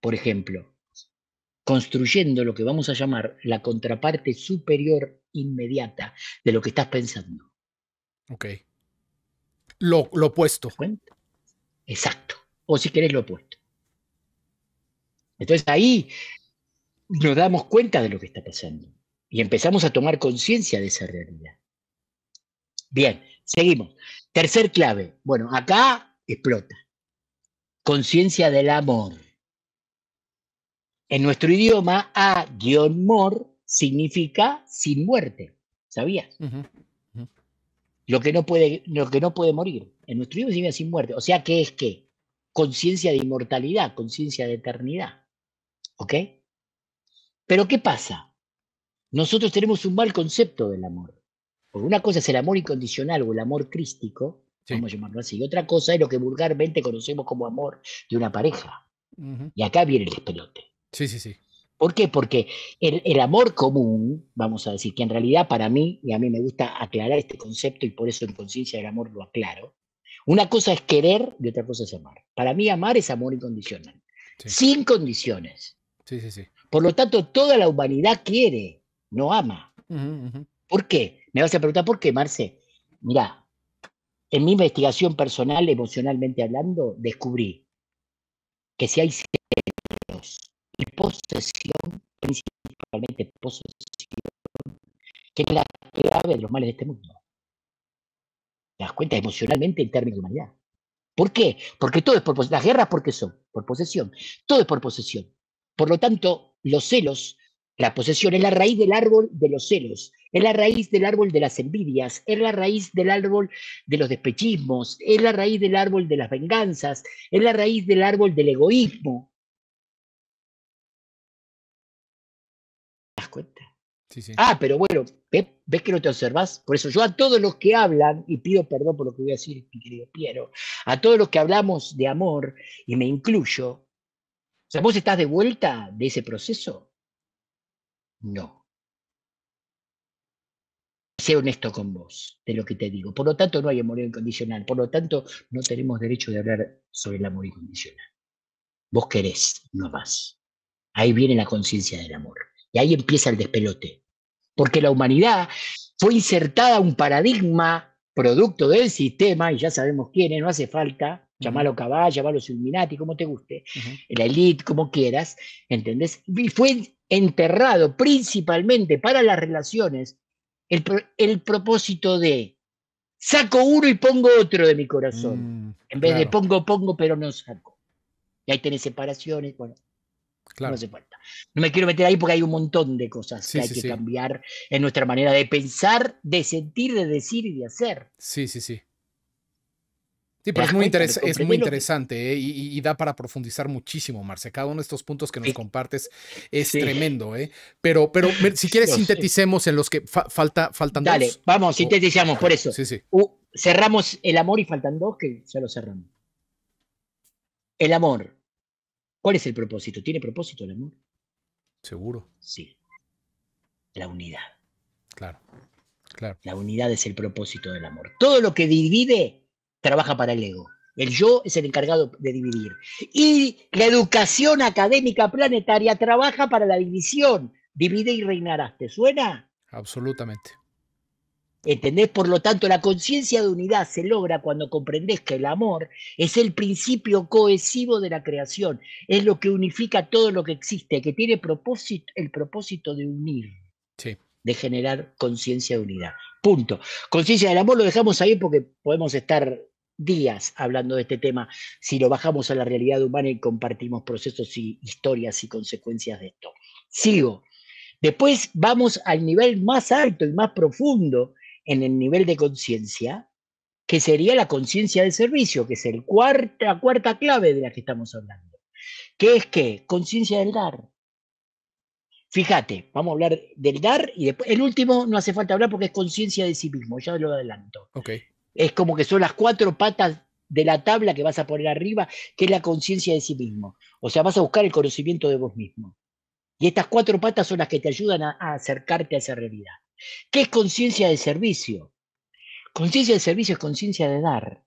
B: Por ejemplo, construyendo lo que vamos a llamar la contraparte superior inmediata de lo que estás pensando. Okay lo, lo opuesto. Exacto. O si querés, lo opuesto. Entonces ahí nos damos cuenta de lo que está pasando y empezamos a tomar conciencia de esa realidad. Bien, seguimos. Tercer clave. Bueno, acá explota. Conciencia del amor. En nuestro idioma, a-mor significa sin muerte. ¿Sabías? lo que no puede, que no puede morir. En nuestro se vive sin muerte. O sea, ¿qué es qué? Conciencia de inmortalidad, conciencia de eternidad. ¿Ok? Pero ¿qué pasa? Nosotros tenemos un mal concepto del amor. Porque una cosa es el amor incondicional o el amor crístico, sí. vamos llamarlo así, y otra cosa es lo que vulgarmente conocemos como amor de una pareja. Y acá viene el despelote. Sí, sí, sí. ¿Por qué? Porque el, amor común, vamos a decir, que en realidad para mí, y a mí me gusta aclarar este concepto y por eso en conciencia del amor lo aclaro, una cosa es querer y otra cosa es amar. Para mí amar es amor incondicional, sin condiciones. Sí, sí, sí. Por lo tanto, toda la humanidad quiere, no ama. ¿Por qué? Me vas a preguntar, ¿por qué, Marce? Mira, en mi investigación personal, emocionalmente hablando, descubrí que si hay posesión, principalmente posesión, que es la clave de los males de este mundo. Te das cuenta emocionalmente en términos de humanidad. ¿Por qué? Porque todo es por posesión. Las guerras, ¿por qué son? Por posesión. Todo es por posesión. Por lo tanto, los celos, la posesión es la raíz del árbol de los celos, es la raíz del árbol de las envidias, es la raíz del árbol de los despechismos, es la raíz del árbol de las venganzas, es la raíz del árbol del egoísmo, Ah, pero bueno, ¿ves, que no te observas? Por eso yo a todos los que hablan, y pido perdón por lo que voy a decir, mi querido Piero, a todos los que hablamos de amor, y me incluyo, sea, ¿vos estás de vuelta de ese proceso? No. Sé honesto con vos de lo que te digo. Por lo tanto, no hay amor incondicional. Por lo tanto, no tenemos derecho de hablar sobre el amor incondicional. Vos querés, no más. Ahí viene la conciencia del amor. Y ahí empieza el despelote. Porque la humanidad fue insertada a un paradigma producto del sistema, y ya sabemos quién es, no hace falta, llamarlo cabal, llamarlo Illuminati, como te guste, la elite, como quieras, ¿entendés? Y fue enterrado principalmente para las relaciones el, propósito de saco uno y pongo otro de mi corazón, mm, en vez de pongo, pongo, pero no saco. Y ahí tenés separaciones, bueno, claro. no se no me quiero meter ahí porque hay un montón de cosas que hay que cambiar en nuestra manera de pensar, de sentir, de decir y de hacer. Sí, sí, sí. Sí, pero es muy, es muy
A: interesante ¿eh? y, da para profundizar muchísimo, Marce. Cada uno de estos puntos que nos compartes es tremendo, eh. Pero, pero si quieres, sinteticemos en los que falta, faltan dos. Dale, vamos, sinteticemos sintetizamos, por eso.
B: cerramos el amor y faltan dos, que ya lo cerramos. El amor. ¿Cuál es el propósito? ¿Tiene propósito el amor? Seguro. Sí. La unidad. Claro. claro. La unidad es el propósito del amor. Todo lo que divide trabaja para el ego. El yo es el encargado de dividir. Y la educación académica planetaria trabaja para la división. Divide y reinarás. ¿Te suena?
A: Absolutamente.
B: ¿Entendés? Por lo tanto, la conciencia de unidad se logra cuando comprendés que el amor es el principio cohesivo de la creación, es lo que unifica todo lo que existe, que tiene el propósito de unir, de generar conciencia de unidad. Punto. Conciencia del amor lo dejamos ahí porque podemos estar días hablando de este tema si lo bajamos a la realidad humana y compartimos procesos y historias y consecuencias de esto. Sigo. Después vamos al nivel más alto y más profundo en el nivel de conciencia, que sería la conciencia del servicio, que es el cuarta, cuarta clave de la que estamos hablando. ¿Qué es qué? Conciencia del dar. Fíjate, vamos a hablar del dar y después, el último no hace falta hablar porque es conciencia de sí mismo, ya lo adelanto. Es como que son las cuatro patas de la tabla que vas a poner arriba, que es la conciencia de sí mismo. O sea, vas a buscar el conocimiento de vos mismo. Y estas cuatro patas son las que te ayudan a acercarte a esa realidad. ¿Qué es conciencia de servicio? Conciencia de servicio es conciencia de dar,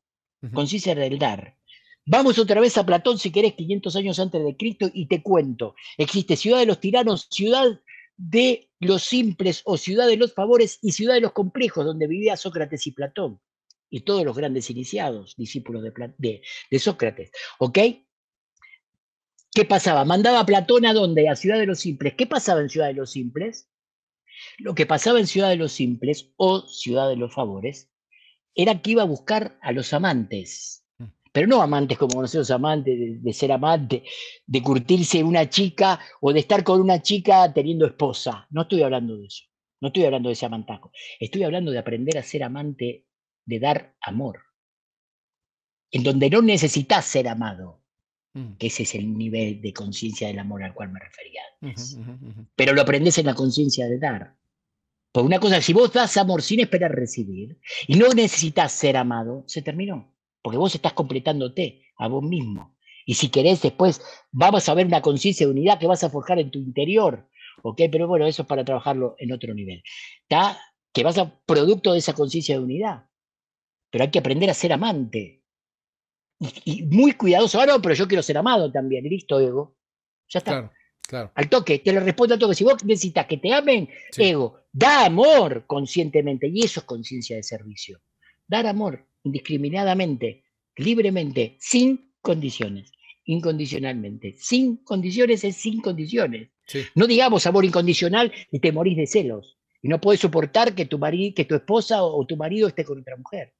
B: conciencia del dar. Vamos otra vez a Platón, si querés, 500 años antes de Cristo, y te cuento. Existe ciudad de los tiranos, ciudad de los simples o ciudad de los favores y ciudad de los complejos, donde vivía Sócrates y Platón y todos los grandes iniciados, discípulos de, de Sócrates. ¿Ok? ¿Qué pasaba? Mandaba Platón a dónde? A Ciudad de los Simples. ¿Qué pasaba en Ciudad de los Simples? Lo que pasaba en Ciudad de los Simples o Ciudad de los Favores era que iba a buscar a los amantes, mm. pero no amantes como conocidos amantes, de, ser amante, de curtirse una chica o de estar con una chica teniendo esposa. No estoy hablando de eso, no estoy hablando de ese amantajo, estoy hablando de aprender a ser amante, de dar amor, en donde no necesitas ser amado, que ese es el nivel de conciencia del amor al cual me refería antes. Pero lo aprendes en la conciencia de dar. Por una cosa, si vos das amor sin esperar recibir y no necesitas ser amado, se terminó. Porque vos estás completándote a vos mismo. Y si querés, después vamos a ver una conciencia de unidad que vas a forjar en tu interior. ¿Ok? Pero bueno, eso es para trabajarlo en otro nivel. ¿Está? Que vas a producto de esa conciencia de unidad. Pero hay que aprender a ser amante y, muy cuidadoso, ahora, pero yo quiero ser amado también, listo, ego. Ya está. Claro, Al toque, te lo respondo al toque. Si vos necesitas que te amen, ego, da amor conscientemente, y eso es conciencia de servicio. Dar amor indiscriminadamente, libremente, sin condiciones, incondicionalmente. Sin condiciones es sin condiciones. No digamos amor incondicional y te morís de celos. Y no puedes soportar que tu, marido, que tu esposa o tu marido esté con otra mujer.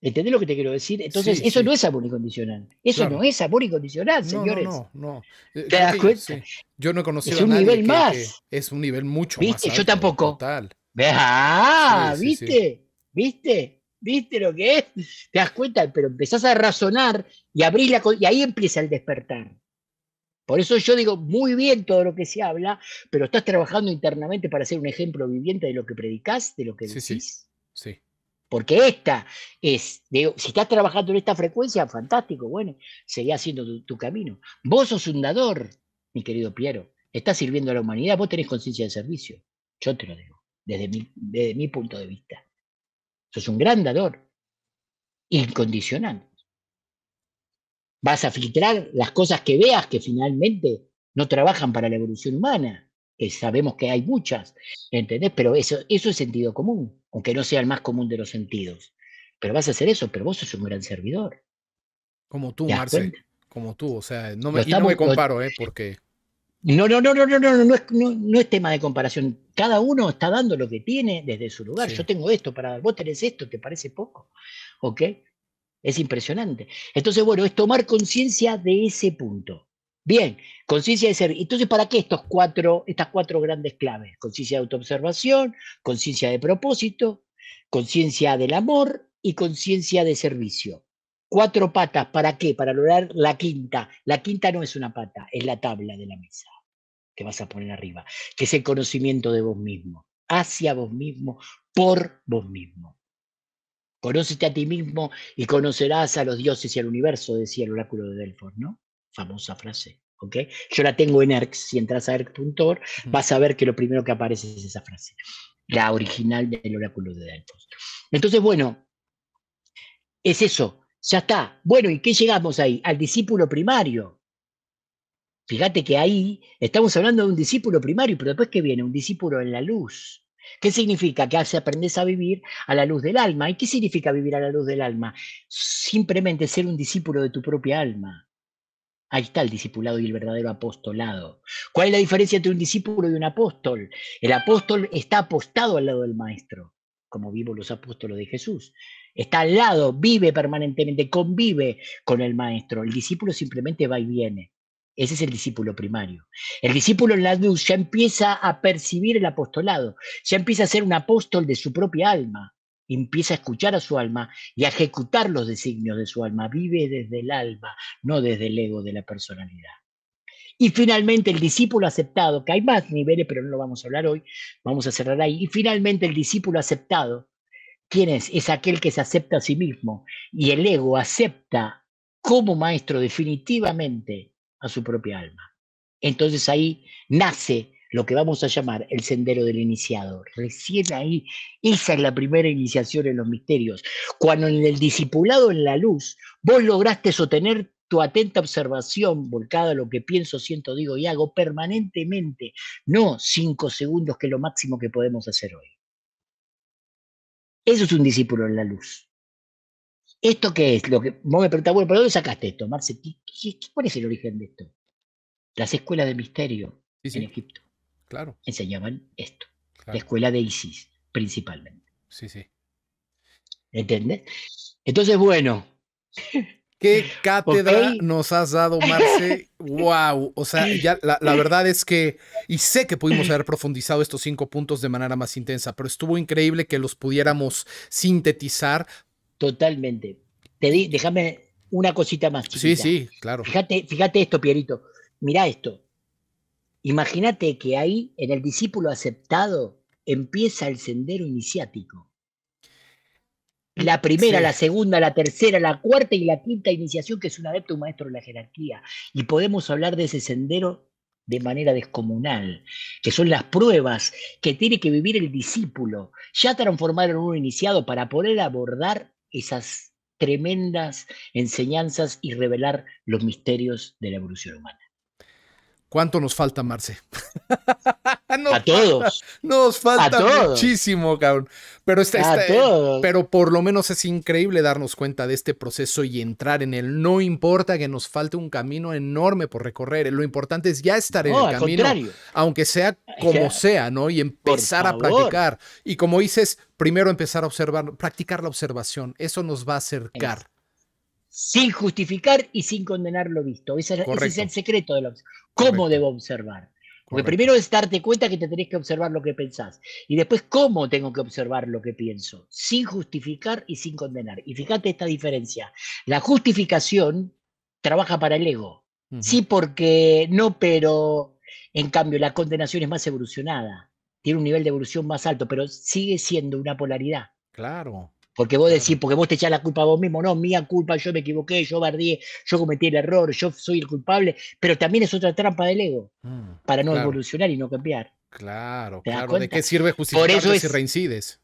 B: ¿Entendés lo que te quiero decir? Entonces, eso no es amor incondicional. Eso no es amor incondicional, señores. No,
A: no, no. Eh, ¿Te das cuenta? Yo no he conocido es a nadie un nivel más. es un nivel mucho más alto. Yo tampoco. Ah, ¿viste?
B: ¿Viste? ¿Viste lo que es? Te das cuenta, pero empezás a razonar y abrís la y ahí empieza el despertar. Por eso yo digo muy bien todo lo que se habla, pero estás trabajando internamente para ser un ejemplo viviente de lo que predicas, de lo que decís. Sí porque esta es, digo, si estás trabajando en esta frecuencia, fantástico, bueno, seguí haciendo tu, camino. Vos sos un dador, mi querido Piero, estás sirviendo a la humanidad, vos tenés conciencia de servicio, yo te lo digo, desde mi, desde mi punto de vista. Sos un gran dador, incondicional. Vas a filtrar las cosas que veas que finalmente no trabajan para la evolución humana. Eh, sabemos que hay muchas, ¿entendés? Pero eso, eso es sentido común, aunque no sea el más común de los sentidos. Pero vas a hacer eso, pero vos sos un gran servidor. Como tú, Marcel. como tú, o sea, no me, no me comparo, ¿eh? Porque... No, no, no, no, no, no, no, es, tema de comparación. Cada uno está dando lo que tiene desde su lugar. Yo tengo esto para dar, vos tenés esto, ¿te parece poco? ¿Ok? Es impresionante. Entonces, bueno, es tomar conciencia de ese punto. Bien, conciencia de ser. Entonces, ¿para qué estos cuatro, estas cuatro grandes claves? Conciencia de autoobservación, conciencia de propósito, conciencia del amor y conciencia de servicio. Cuatro patas, ¿para qué? Para lograr la quinta. La quinta no es una pata, es la tabla de la mesa que vas a poner arriba, que es el conocimiento de vos mismo, hacia vos mismo, por vos mismo. Conócete a ti mismo y conocerás a los dioses y al universo, decía el oráculo de Delfos, ¿no? famosa frase. ¿ok? Yo la tengo en ERC, si entras a ERC.org vas a ver que lo primero que aparece es esa frase, la original del oráculo de Delfos. Entonces, bueno, es eso, ya está. Bueno, ¿y qué llegamos ahí? Al discípulo primario. Fíjate que ahí estamos hablando de un discípulo primario, pero después que viene un discípulo en la luz. ¿Qué significa? Que aprendes a vivir a la luz del alma. ¿Y qué significa vivir a la luz del alma? Simplemente ser un discípulo de tu propia alma. Ahí está el discipulado y el verdadero apostolado. ¿Cuál es la diferencia entre un discípulo y un apóstol? El apóstol está apostado al lado del maestro, como vimos los apóstoles de Jesús. Está al lado, vive permanentemente, convive con el maestro. El discípulo simplemente va y viene. Ese es el discípulo primario. El discípulo en la luz ya empieza a percibir el apostolado, ya empieza a ser un apóstol de su propia alma empieza a escuchar a su alma y a ejecutar los designios de su alma. Vive desde el alma, no desde el ego de la personalidad. Y finalmente el discípulo aceptado, que hay más niveles, pero no lo vamos a hablar hoy, vamos a cerrar ahí. Y finalmente el discípulo aceptado, ¿quién es? Es aquel que se acepta a sí mismo y el ego acepta como maestro definitivamente a su propia alma. Entonces ahí nace lo que vamos a llamar el sendero del iniciado. Recién ahí, esa es la primera iniciación en los misterios. Cuando en el discipulado en la luz, vos lograste sostener tu atenta observación volcada a lo que pienso, siento, digo y hago permanentemente, no cinco segundos, que es lo máximo que podemos hacer hoy. Eso es un discípulo en la luz. ¿Esto qué es? Lo que, vos me preguntás, bueno, ¿pero dónde sacaste esto, Marce? cuál es el origen de esto? Las escuelas de misterio en Egipto. Claro. Enseñaban esto. La escuela de ISIS, principalmente.
A: Sí, sí. ¿Entiendes? Entonces, bueno. ¿Qué cátedra nos has dado, Marce? ¡Wow! O sea, ya la, verdad es que, y sé que pudimos haber profundizado estos cinco puntos de manera más intensa, pero estuvo increíble que los pudiéramos sintetizar. Totalmente. Te di, déjame una cosita más. Sí,
B: sí, claro. Fíjate, fíjate esto, Pierito. Mira esto. Imagínate que ahí, en el discípulo aceptado, empieza el sendero iniciático.
C: La primera, la
B: segunda, la tercera, la cuarta y la quinta iniciación, que es un adepto, un maestro de la jerarquía. Y podemos hablar de ese sendero de manera descomunal, que son las pruebas que tiene que vivir el discípulo, ya transformado en un iniciado para poder abordar esas tremendas enseñanzas y revelar
A: los misterios de la evolución humana. ¿Cuánto nos falta, Marce?
C: a todos. Nos falta
A: muchísimo, cabrón. Pero, está, eh, pero por lo menos es increíble darnos cuenta de este proceso y entrar en él. No importa que nos falte un camino enorme por recorrer. Lo importante es ya estar en el camino, aunque sea como sea, ¿no? Y empezar a practicar. Y como dices, primero empezar a observar, practicar la observación. Eso nos va a acercar. sin justificar y
B: sin condenar lo visto. Ese, es el secreto de la cómo debo observar. Porque primero es darte cuenta que te tenés que observar lo que pensás. Y después, cómo tengo que observar lo que pienso, sin justificar y sin condenar. Y fíjate esta diferencia. La justificación trabaja para el ego. Sí, porque no, pero en cambio la condenación es más evolucionada. Tiene un nivel de evolución más alto, pero sigue siendo una polaridad.
A: Claro.
B: Porque vos decís, porque vos te echás la culpa a vos mismo, no, mía culpa, yo me equivoqué, yo bardié, yo cometí el error, yo soy el culpable, pero también es otra trampa del ego,
C: mm,
A: para
B: no evolucionar y no cambiar.
A: Claro, claro. ¿De qué sirve justificarte si reincides?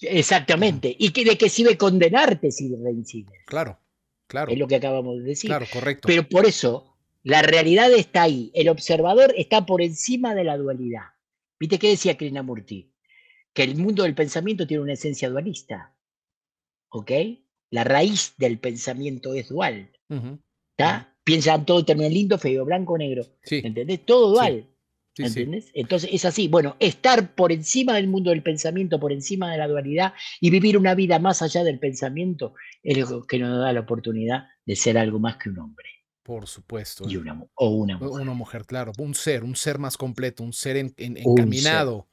B: Exactamente. Mm. ¿Y de qué sirve condenarte si reincides? Claro, claro. Es lo que acabamos de decir. Claro, correcto. Pero por eso, la realidad está ahí. El observador está por encima de la dualidad. ¿Viste qué decía Krishnamurti? Que el mundo del pensamiento tiene una esencia dualista. ¿ok? La raíz del pensamiento es dual. ¿Está? Piensan todo término lindo, feo, blanco, negro. ¿Entendés? Todo dual. ¿Entendés? Entonces es así. Bueno, estar por encima del mundo del pensamiento, por encima de la dualidad y vivir una vida más allá del pensamiento es lo que nos da la oportunidad de ser algo más
A: que un hombre. Por supuesto. Y ¿eh? una, o una mujer. Una mujer, claro. Un ser, un ser más completo, un ser encaminado.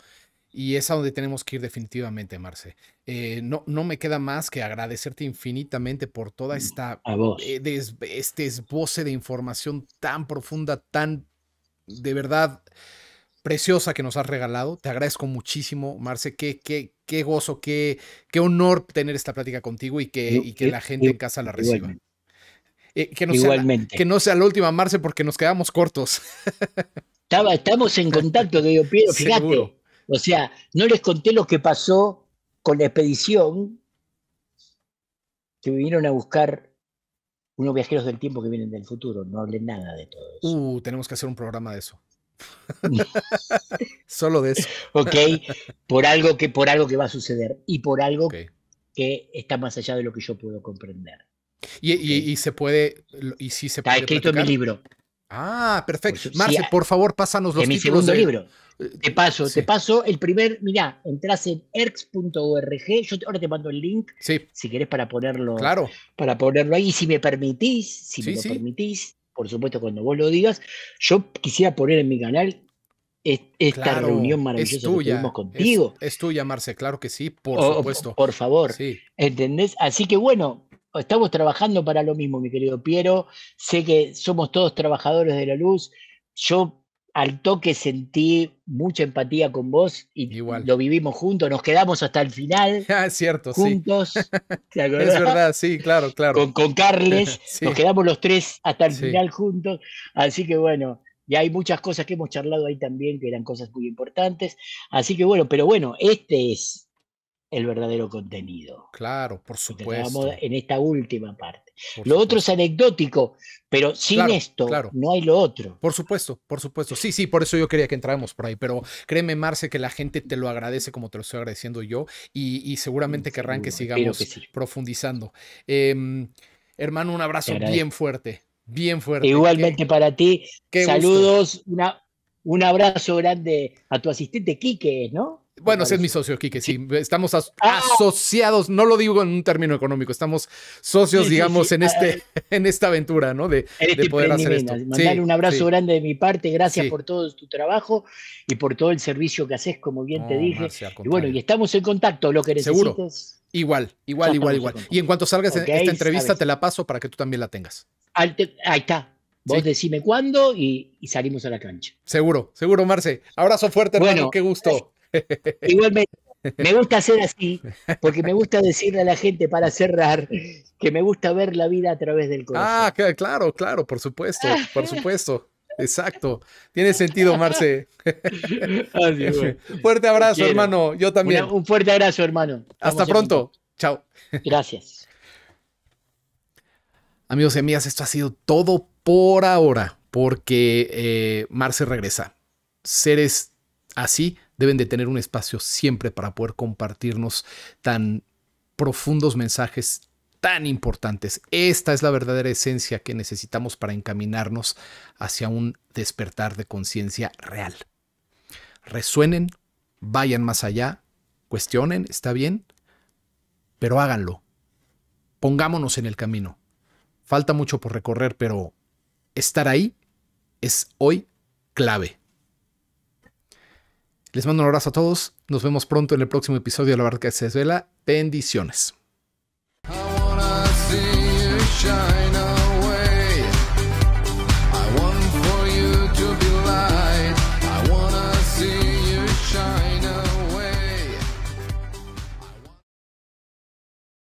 A: Y es a donde tenemos que ir definitivamente, Marce. Eh, no, no me queda más que agradecerte infinitamente por toda mm, esta eh, este esboce de información tan profunda, tan de verdad preciosa que nos has regalado. Te agradezco muchísimo, Marce. Qué, qué, qué gozo, qué, qué honor tener esta plática contigo y que, que la gente en casa la reciba. Eh, que, no Igualmente. Sea, que no sea la última, Marce, porque nos quedamos cortos. estamos en
B: contacto, te digo, Piero, fíjate. O sea, no les conté lo que pasó con la expedición que vinieron a buscar unos viajeros del tiempo que vienen del futuro. No hablé nada de todo eso. Uh, tenemos que hacer un programa de eso. Solo de eso. Ok, por algo, que, por algo que va a suceder y por algo que está más allá de lo que yo puedo comprender.
A: Y, se puede, y sí se puede. Está escrito en mi libro. Ah, perfecto. Marce, por favor, pásanos los títulos. mi segundo libro.
B: Eh, te paso, te paso el primer, mira, entras en erx.org, yo ahora te mando el link, sí. si querés para ponerlo, claro. para ponerlo ahí, si me permitís, si me permitís, por supuesto cuando vos lo digas, yo quisiera poner en mi canal esta reunión maravillosa que tuvimos contigo.
A: Es, tuya, Marce, claro que sí, por supuesto. Por favor, ¿entendés? Así que bueno, estamos trabajando para lo mismo, mi querido Piero.
B: Sé que somos todos trabajadores de la luz. Yo al toque sentí mucha empatía con vos y Igual. lo vivimos juntos, nos quedamos hasta el final. Ah,
A: cierto, juntos.
B: Sí. es verdad,
A: sí, claro, claro. Con, Carles, nos quedamos los
B: tres hasta el final juntos. Así que bueno, y hay muchas cosas que hemos charlado ahí también que eran cosas muy importantes. Así que bueno, pero bueno, este es el verdadero contenido.
A: Claro, por supuesto. En esta última parte. lo otro es anecdótico, pero sin esto no hay lo otro. Por supuesto, por supuesto. Sí, sí, por eso yo quería que entráramos por ahí, pero créeme, Marce, que la gente te lo agradece como te lo estoy agradeciendo yo y, mm, seguramente querrán que sigamos profundizando. Em, hermano, un abrazo bien fuerte, bien fuerte. Igualmente para ti. Saludos, una, un abrazo grande a tu asistente Quique, ¿no? Bueno, ese es mi socio, Quique, sí. Estamos ah. asociados, no lo digo en un término económico, estamos socios, digamos, en este, en esta aventura, ¿no? De, poder hacer esto. Mandale un abrazo grande
B: de mi parte, gracias por todo tu trabajo
A: y por todo el servicio que haces, como bien te dije. y bueno, y estamos en contacto, lo que necesites. Seguro. Igual, igual, igual, igual. Y en cuanto salgas esta entrevista, te la paso para que tú también la tengas. ahí está, Vos decime cuándo y, salimos a la cancha. Seguro, seguro, Marce.
B: Abrazo fuerte, hermano. Bueno, Qué gusto. Igualmente, me, gusta hacer así, porque me gusta decirle a la gente para cerrar que me gusta ver la vida a través del corazón.
A: Ah, claro, claro, por supuesto, por supuesto. Exacto. Tiene sentido, Marce. Fuerte abrazo, hermano. Yo también. un fuerte abrazo, hermano. Hasta pronto. Chao. Gracias. Amigos y amigas, esto ha sido todo por ahora, porque eh, Marce regresa. Seres así deben de tener un espacio siempre para poder compartirnos tan profundos mensajes tan importantes. Esta es la verdadera esencia que necesitamos para encaminarnos hacia un despertar de conciencia real. Resuenen, vayan más allá, cuestionen, está bien, pero háganlo. Pongámonos en el camino. Falta mucho por recorrer, pero estar ahí es hoy clave. Les mando un abrazo a todos. Nos vemos pronto en el próximo episodio de La Barca se desvela. Bendiciones.